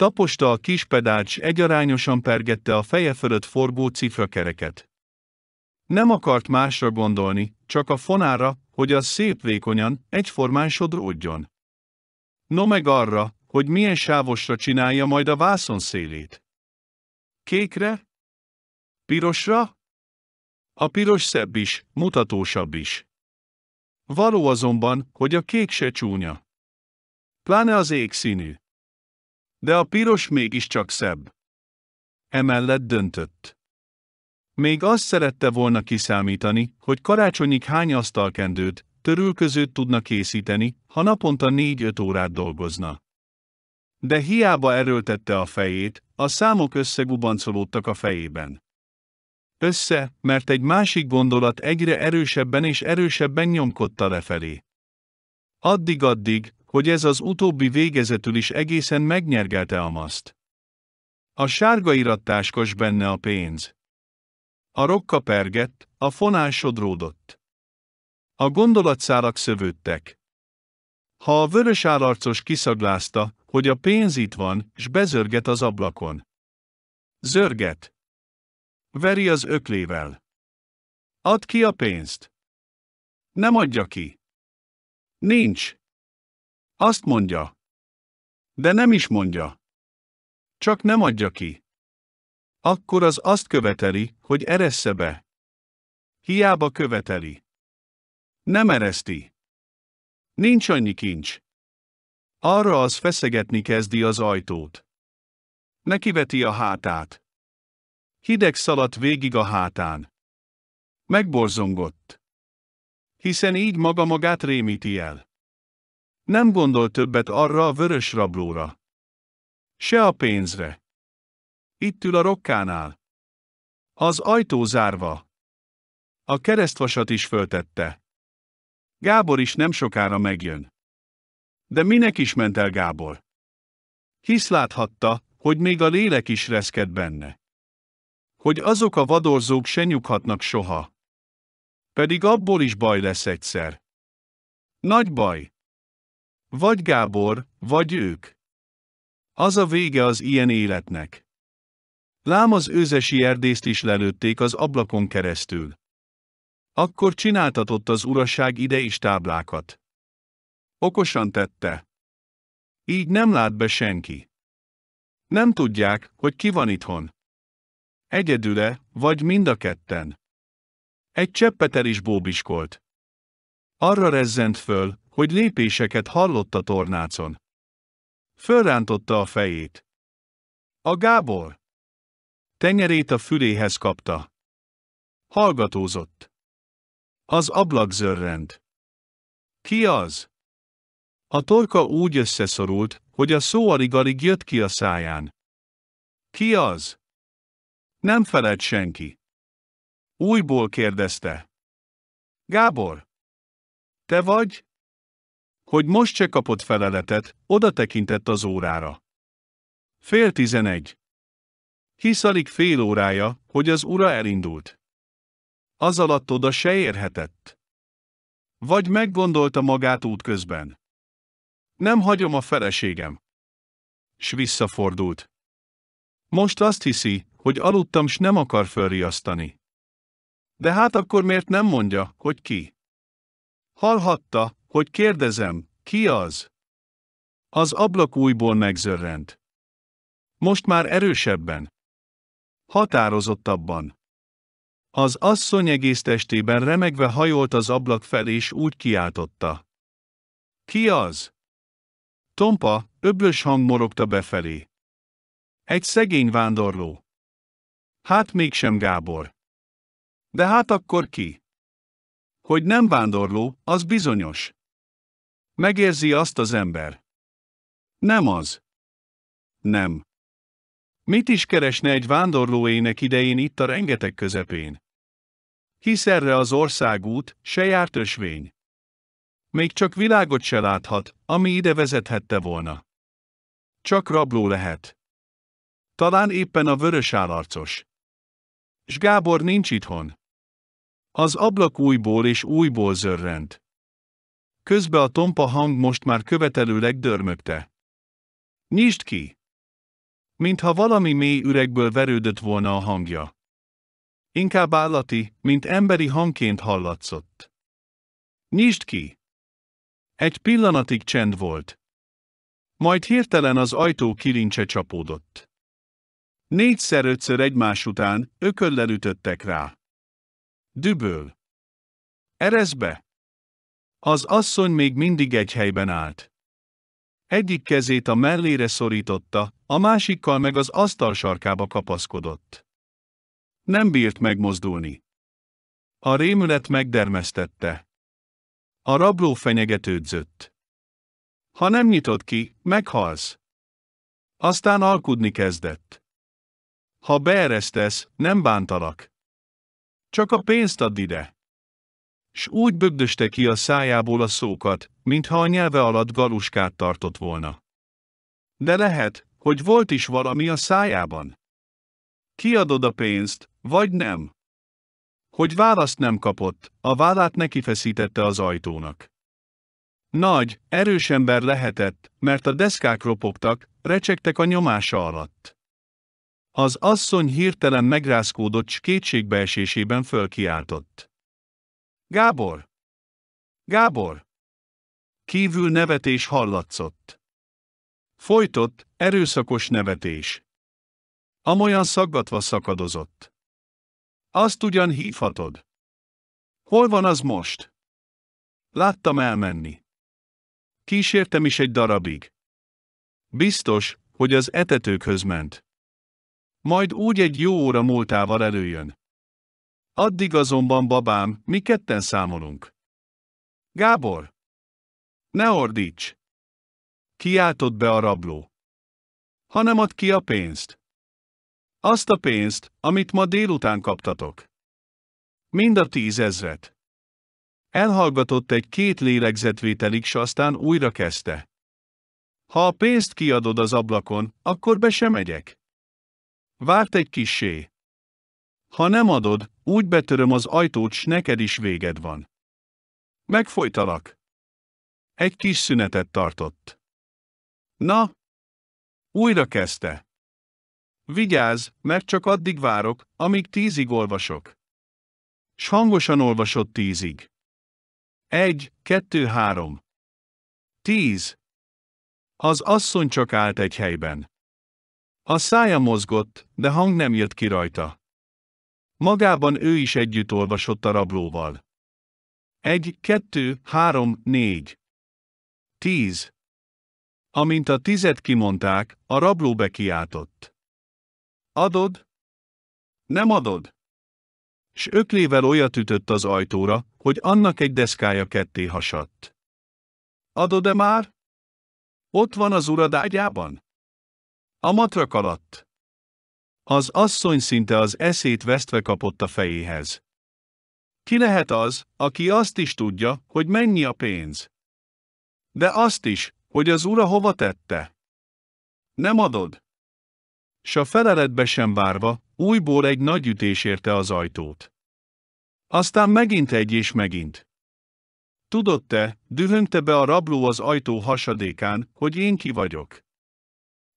Taposta a kis pedács egyarányosan pergette a feje fölött forgó cifrakereket. Nem akart másra gondolni, csak a fonára, hogy az szép vékonyan, egyformán sodródjon. No meg arra, hogy milyen sávosra csinálja majd a vászon szélét. Kékre? Pirosra? A piros szebb is, mutatósabb is. Való azonban, hogy a kék se csúnya. Pláne az ég színű. De a piros mégiscsak szebb. Emellett döntött. Még azt szerette volna kiszámítani, hogy karácsonyig hány asztalkendőt, törülközőt tudna készíteni, ha naponta négy-öt órát dolgozna. De hiába erőltette a fejét, a számok összegubancolódtak a fejében. Össze, mert egy másik gondolat egyre erősebben és erősebben nyomkodta lefelé. Addig-addig, hogy ez az utóbbi végezetül is egészen megnyergelte a maszt. A sárga irattáskos benne a pénz. A rokka pergett, a fonál sodródott. A gondolatszálak szövődtek. Ha a vörös állarcos kiszaglázta, hogy a pénz itt van, s bezörget az ablakon. Zörget. Veri az öklével. Add ki a pénzt. Nem adja ki. Nincs. Azt mondja. De nem is mondja. Csak nem adja ki. Akkor az azt követeli, hogy eresse be. Hiába követeli. Nem ereszti. Nincs annyi kincs. Arra az feszegetni kezdi az ajtót. Nekiveti a hátát. Hideg szaladt végig a hátán. Megborzongott. Hiszen így maga magát rémíti el. Nem gondol többet arra a vörös rablóra. Se a pénzre. Itt ül a rokkánál. Az ajtó zárva. A keresztvasat is föltette. Gábor is nem sokára megjön. De minek is ment el Gábor? Hisz láthatta, hogy még a lélek is reszked benne. Hogy azok a vadorzók se nyughatnak soha. Pedig abból is baj lesz egyszer. Nagy baj. Vagy Gábor, vagy ők. Az a vége az ilyen életnek. Lám az őzesi erdészt is lelőtték az ablakon keresztül. Akkor csináltatott az uraság ide is táblákat. Okosan tette. Így nem lát be senki. Nem tudják, hogy ki van itthon. Egyedüle, vagy mind a ketten. Egy cseppet el is bóbiskolt. Arra rezzent föl, hogy lépéseket hallott a tornácon. Fölrántotta a fejét. A Gábor. Tenyerét a füléhez kapta. Hallgatózott. Az ablak zörrend. Ki az? A torka úgy összeszorult, hogy a szó alig alig jött ki a száján. Ki az? Nem feled senki. Újból kérdezte. Gábor. Te vagy? hogy most se kapott feleletet, oda tekintett az órára. Fél tizenegy. Hisz alig fél órája, hogy az ura elindult. Az alatt oda se érhetett. Vagy meggondolta magát útközben. Nem hagyom a feleségem. S visszafordult. Most azt hiszi, hogy aludtam s nem akar fölriasztani. De hát akkor miért nem mondja, hogy ki? Hallhatta, hogy kérdezem, ki az? Az ablak újból megzörrent. Most már erősebben. Határozottabban. Az asszony egész testében remegve hajolt az ablak felé és úgy kiáltotta. Ki az? Tompa, öblös hang morogta befelé. Egy szegény vándorló. Hát mégsem Gábor. De hát akkor ki? Hogy nem vándorló, az bizonyos. Megérzi azt az ember. Nem az. Nem. Mit is keresne egy vándorló ének idején itt a rengeteg közepén? Hisz erre az országút, se járt ösvény. Még csak világot se láthat, ami ide vezethette volna. Csak rabló lehet. Talán éppen a vörös állarcos. S Gábor nincs itthon. Az ablak újból és újból zörrent. Közbe a tompa hang most már követelőleg dörmögte. Nyisd ki! Mintha valami mély üregből verődött volna a hangja. Inkább állati, mint emberi hangként hallatszott. Nyisd ki! Egy pillanatig csend volt. Majd hirtelen az ajtó kilincse csapódott. Négyszer-ötször egymás után ököllel ütöttek rá. Düböl. Erezbe. be! Az asszony még mindig egy helyben állt. Egyik kezét a mellére szorította, a másikkal meg az asztal sarkába kapaszkodott. Nem bírt megmozdulni. A rémület megdermesztette. A rabló fenyegetődzött. Ha nem nyitod ki, meghalsz. Aztán alkudni kezdett. Ha beeresztesz, nem bántalak. Csak a pénzt add ide s úgy bögdöste ki a szájából a szókat, mintha a nyelve alatt galuskát tartott volna. De lehet, hogy volt is valami a szájában. Kiadod a pénzt, vagy nem? Hogy választ nem kapott, a vállát nekifeszítette az ajtónak. Nagy, erős ember lehetett, mert a deszkák ropogtak, recsegtek a nyomása alatt. Az asszony hirtelen megrázkódott s kétségbeesésében fölkiáltott. Gábor! Gábor! Kívül nevetés hallatszott. Folytott, erőszakos nevetés. Amolyan szaggatva szakadozott. Azt ugyan hívhatod. Hol van az most? Láttam elmenni. Kísértem is egy darabig. Biztos, hogy az etetőkhöz ment. Majd úgy egy jó óra múltával előjön. Addig azonban babám, mi ketten számolunk. Gábor! Ne ordíts! Kiáltott be a rabló. Hanem ad ki a pénzt. Azt a pénzt, amit ma délután kaptatok. Mind a tízezret. Elhallgatott egy-két lélegzetvételig, s aztán újra kezdte. Ha a pénzt kiadod az ablakon, akkor be sem megyek. Várt egy kisé. Ha nem adod, úgy betöröm az ajtót, s neked is véged van. Megfojtalak. Egy kis szünetet tartott. Na? Újra kezdte. Vigyázz, mert csak addig várok, amíg tízig olvasok. S hangosan olvasott tízig. Egy, kettő, három. Tíz. Az asszony csak állt egy helyben. A szája mozgott, de hang nem jött ki rajta. Magában ő is együtt olvasott a rablóval. Egy, kettő, három, négy. Tíz. Amint a tizet kimondták, a rabló bekiáltott. Adod? Nem adod? S öklével olyat ütött az ajtóra, hogy annak egy deszkája ketté hasadt. Adod-e már? Ott van az ágyában? A matrak alatt. Az asszony szinte az eszét vesztve kapott a fejéhez. Ki lehet az, aki azt is tudja, hogy mennyi a pénz? De azt is, hogy az ura hova tette? Nem adod? S a feleletbe sem várva, újból egy nagy ütés érte az ajtót. Aztán megint egy és megint. Tudod te, dühöngte be a rabló az ajtó hasadékán, hogy én ki vagyok.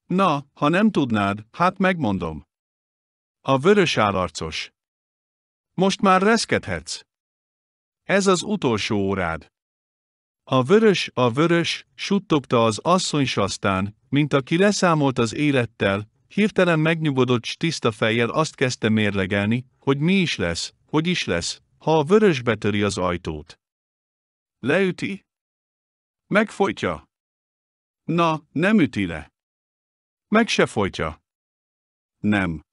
Na, ha nem tudnád, hát megmondom. A vörös állarcos. Most már reszkedhetsz. Ez az utolsó órád. A vörös, a vörös, suttogta az asszony s aztán, mint aki leszámolt az élettel, hirtelen megnyugodott s tiszta fejjel azt kezdte mérlegelni, hogy mi is lesz, hogy is lesz, ha a vörös betöri az ajtót. Leüti? Megfojtja? Na, nem üti le. Meg se folytja. Nem.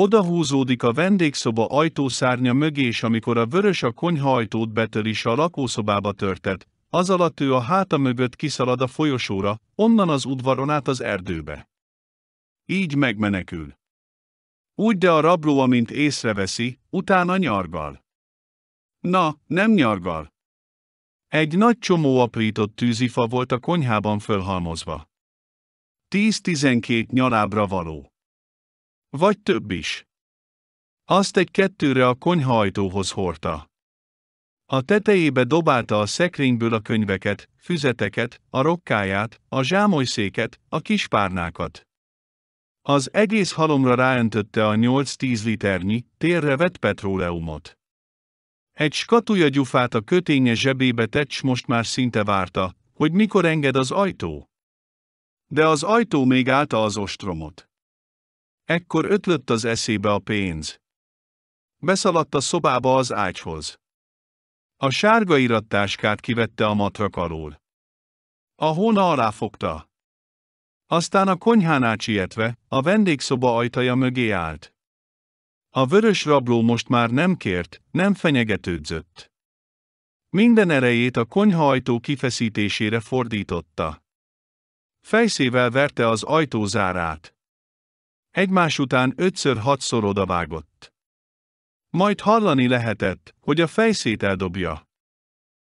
Oda húzódik a vendégszoba ajtószárnya mögé és amikor a vörös a konyhaajtót betöri a lakószobába törtet, az alatt ő a háta mögött kiszalad a folyosóra, onnan az udvaron át az erdőbe. Így megmenekül. Úgy de a rabló, amint észreveszi, utána nyargal. Na, nem nyargal. Egy nagy csomó aprított tűzifa volt a konyhában fölhalmozva. 10-12 nyalábra való. Vagy több is. Azt egy kettőre a konyhaajtóhoz hordta. A tetejébe dobálta a szekrényből a könyveket, füzeteket, a rokkáját, a zsámolyszéket, a kispárnákat. Az egész halomra ráöntötte a 8-10 liternyi, térre vett petróleumot. Egy skatuja gyufát a köténye zsebébe tett, s most már szinte várta, hogy mikor enged az ajtó. De az ajtó még állta az ostromot. Ekkor ötlött az eszébe a pénz. Beszaladt a szobába az ágyhoz. A sárga irattáskát kivette a matrak alól. A hóna alá fogta. Aztán a konyhán átsietve, a vendégszoba ajtaja mögé állt. A vörös rabló most már nem kért, nem fenyegetődzött. Minden erejét a konyha ajtó kifeszítésére fordította. Fejszével verte az ajtó zárát. Egymás után ötször-hatszor odavágott. Majd hallani lehetett, hogy a fejszét eldobja.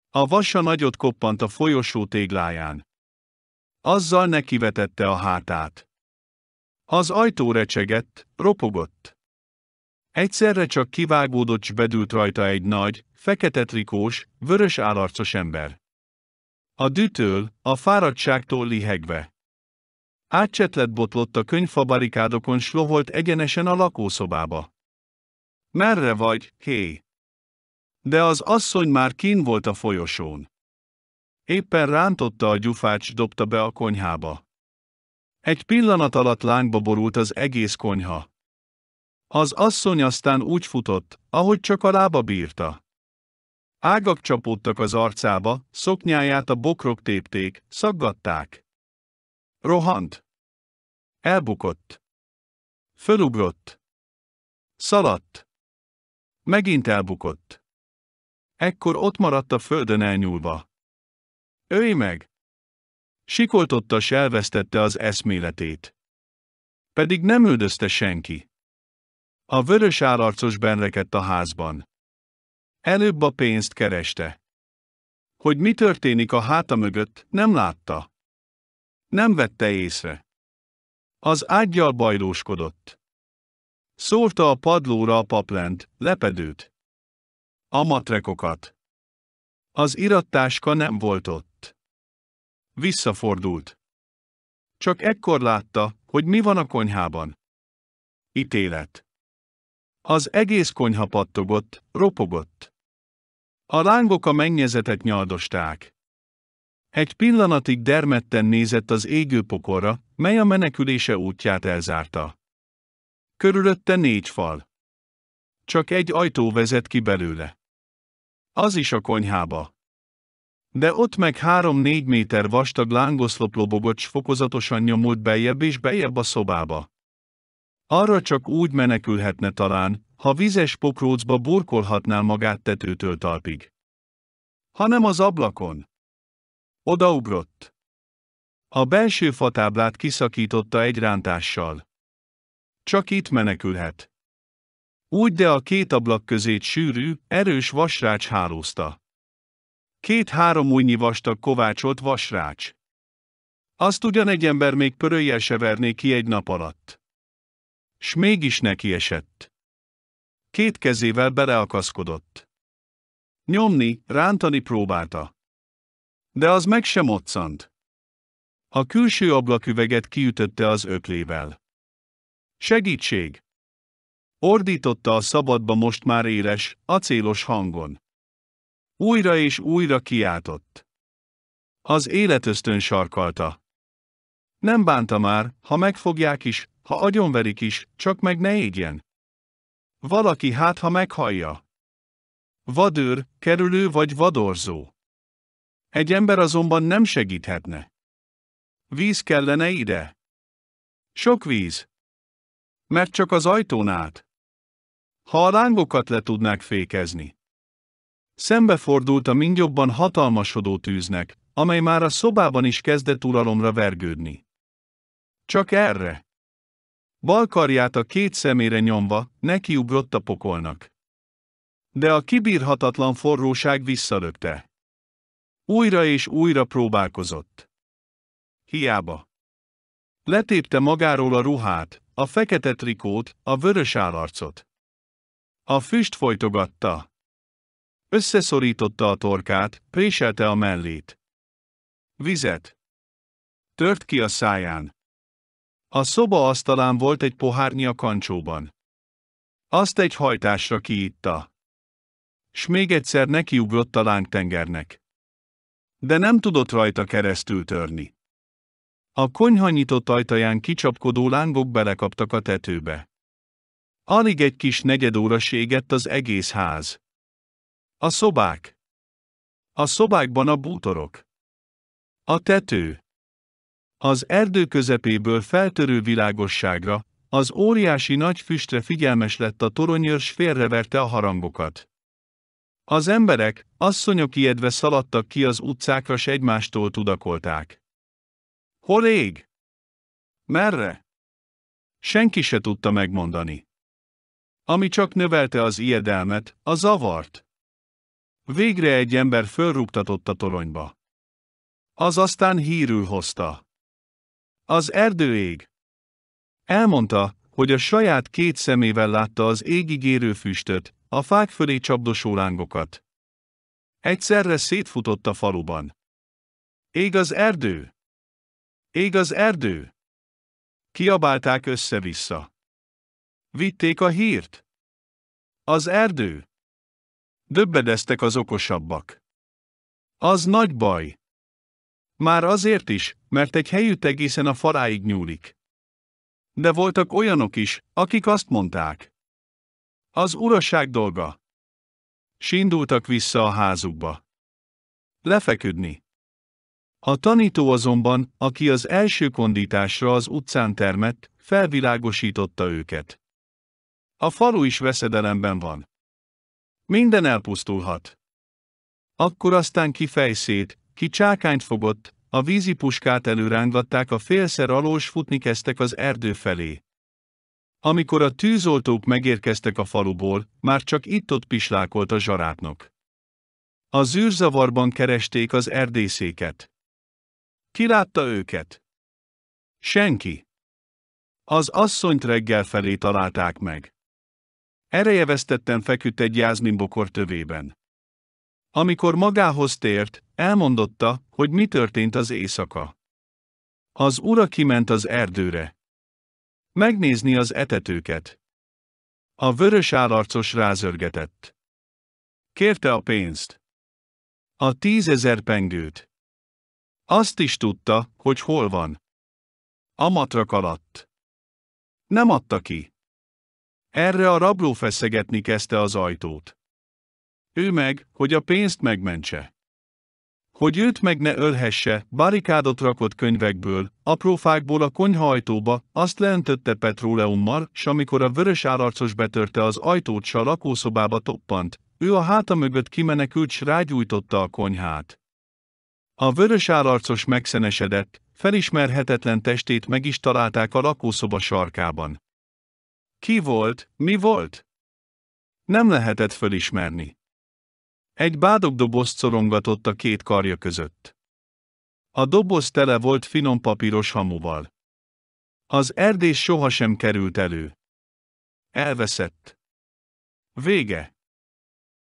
A vasa nagyot koppant a folyosó tégláján. Azzal nekivetette a hátát. Az ajtó recsegett, ropogott. Egyszerre csak kivágódott s bedült rajta egy nagy, fekete trikós, vörös állarcos ember. A dütől, a fáradtságtól lihegve átcsetlet botlott a könyvfabarikádokon s lovolt egyenesen a lakószobába. Merre vagy, hé? De az asszony már kín volt a folyosón. Éppen rántotta a gyufács, dobta be a konyhába. Egy pillanat alatt lángba borult az egész konyha. Az asszony aztán úgy futott, ahogy csak a lába bírta. Ágak csapódtak az arcába, szoknyáját a bokrok tépték, szaggatták. Rohant. Elbukott. Fölugrott. Szaladt. Megint elbukott. Ekkor ott maradt a földön elnyúlva. Őj meg! Sikoltotta s elvesztette az eszméletét. Pedig nem üldözte senki. A vörös árarcos benrekedt a házban. Előbb a pénzt kereste. Hogy mi történik a háta mögött, nem látta. Nem vette észre. Az ágyjal bajlóskodott. Szórta a padlóra a paplent, lepedőt. A matrekokat. Az irattáska nem volt ott. Visszafordult. Csak ekkor látta, hogy mi van a konyhában. Ítélet. Az egész konyha pattogott, ropogott. A lángok a mennyezetet nyaldosták. Egy pillanatig dermedten nézett az égő pokorra, mely a menekülése útját elzárta. Körülötte négy fal. Csak egy ajtó vezet ki belőle. Az is a konyhába. De ott meg három-négy méter vastag lángoszlop s fokozatosan nyomult bejebb és bejebb a szobába. Arra csak úgy menekülhetne talán, ha vizes pokrócba burkolhatná magát tetőtől talpig. Hanem az ablakon. Odaugrott. A belső fatáblát kiszakította egy rántással. Csak itt menekülhet. Úgy de a két ablak közét sűrű, erős vasrács hálózta. Két-három újnyi vastag kovácsolt vasrács. Azt ugyan egy ember még pörölje se verné ki egy nap alatt. S mégis neki esett. Két kezével bereakaszkodott. Nyomni, rántani próbálta. De az meg sem moccant. A külső ablaküveget kiütötte az öklével. Segítség! Ordította a szabadba most már éles, acélos hangon. Újra és újra kiáltott. Az életösztön sarkalta. Nem bánta már, ha megfogják is, ha agyonverik is, csak meg ne égjen. Valaki hát, ha meghallja. Vadőr, kerülő vagy vadorzó. Egy ember azonban nem segíthetne. Víz kellene ide. Sok víz. Mert csak az ajtón át. Ha a lángokat le tudnák fékezni. Szembefordult a mindjobban hatalmasodó tűznek, amely már a szobában is kezdett uralomra vergődni. Csak erre. Balkarját a két szemére nyomva, nekiugrott a pokolnak. De a kibírhatatlan forróság visszalökte. Újra és újra próbálkozott. Hiába. Letépte magáról a ruhát, a fekete trikót, a vörös állarcot. A füst folytogatta. Összeszorította a torkát, préselte a mellét. Vizet. Tört ki a száján. A szoba asztalán volt egy pohárnyi a kancsóban. Azt egy hajtásra kiitta. S még egyszer nekiugrott a lángtengernek de nem tudott rajta keresztül törni. A konyha nyitott ajtaján kicsapkodó lángok belekaptak a tetőbe. Alig egy kis negyed óra ségett az egész ház. A szobák. A szobákban a bútorok. A tető. Az erdő közepéből feltörő világosságra, az óriási nagy füstre figyelmes lett a toronyörs félreverte a harangokat. Az emberek, asszonyok ijedve szaladtak ki az utcákra s egymástól tudakolták. Hol ég? Merre? Senki se tudta megmondani. Ami csak növelte az ijedelmet, a zavart. Végre egy ember fölrúgtatott a toronyba. Az aztán hírül hozta. Az erdő ég. Elmondta, hogy a saját két szemével látta az égigérő füstöt, a fák fölé csapdosó lángokat. Egyszerre szétfutott a faluban. Ég az erdő! Ég az erdő! Kiabálták össze-vissza. Vitték a hírt. Az erdő! Döbbedeztek az okosabbak. Az nagy baj. Már azért is, mert egy helyütt egészen a faráig nyúlik. De voltak olyanok is, akik azt mondták. Az uraság dolga. S indultak vissza a házukba. Lefeküdni. A tanító azonban, aki az első kondításra az utcán termett, felvilágosította őket. A falu is veszedelemben van. Minden elpusztulhat. Akkor aztán ki fejszét, ki csákányt fogott, a vízipuskát előrángatták a félszer alós futni kezdtek az erdő felé. Amikor a tűzoltók megérkeztek a faluból, már csak itt-ott pislákolt a zsarátnok. A zűrzavarban keresték az erdészéket. Ki látta őket? Senki. Az asszonyt reggel felé találták meg. vesztetten feküdt egy jászminbokor tövében. Amikor magához tért, elmondotta, hogy mi történt az éjszaka. Az ura kiment az erdőre, Megnézni az etetőket. A vörös állarcos rázörgetett. Kérte a pénzt. A tízezer pengőt. Azt is tudta, hogy hol van. A matrak alatt. Nem adta ki. Erre a rabló feszegetni kezdte az ajtót. Ő meg, hogy a pénzt megmentse. Hogy őt meg ne ölhesse, barikádot rakott könyvekből, aprófákból a konyhaajtóba, azt leöntötte petróleummal, s amikor a vörös árarcos betörte az ajtót s a lakószobába toppant, ő a háta mögött kimenekült s rágyújtotta a konyhát. A vörös árarcos megszenesedett, felismerhetetlen testét meg is találták a lakószoba sarkában. Ki volt, mi volt? Nem lehetett fölismerni. Egy doboz szorongatott a két karja között. A doboz tele volt finom papíros hamuval. Az erdés sohasem került elő. Elveszett. Vége.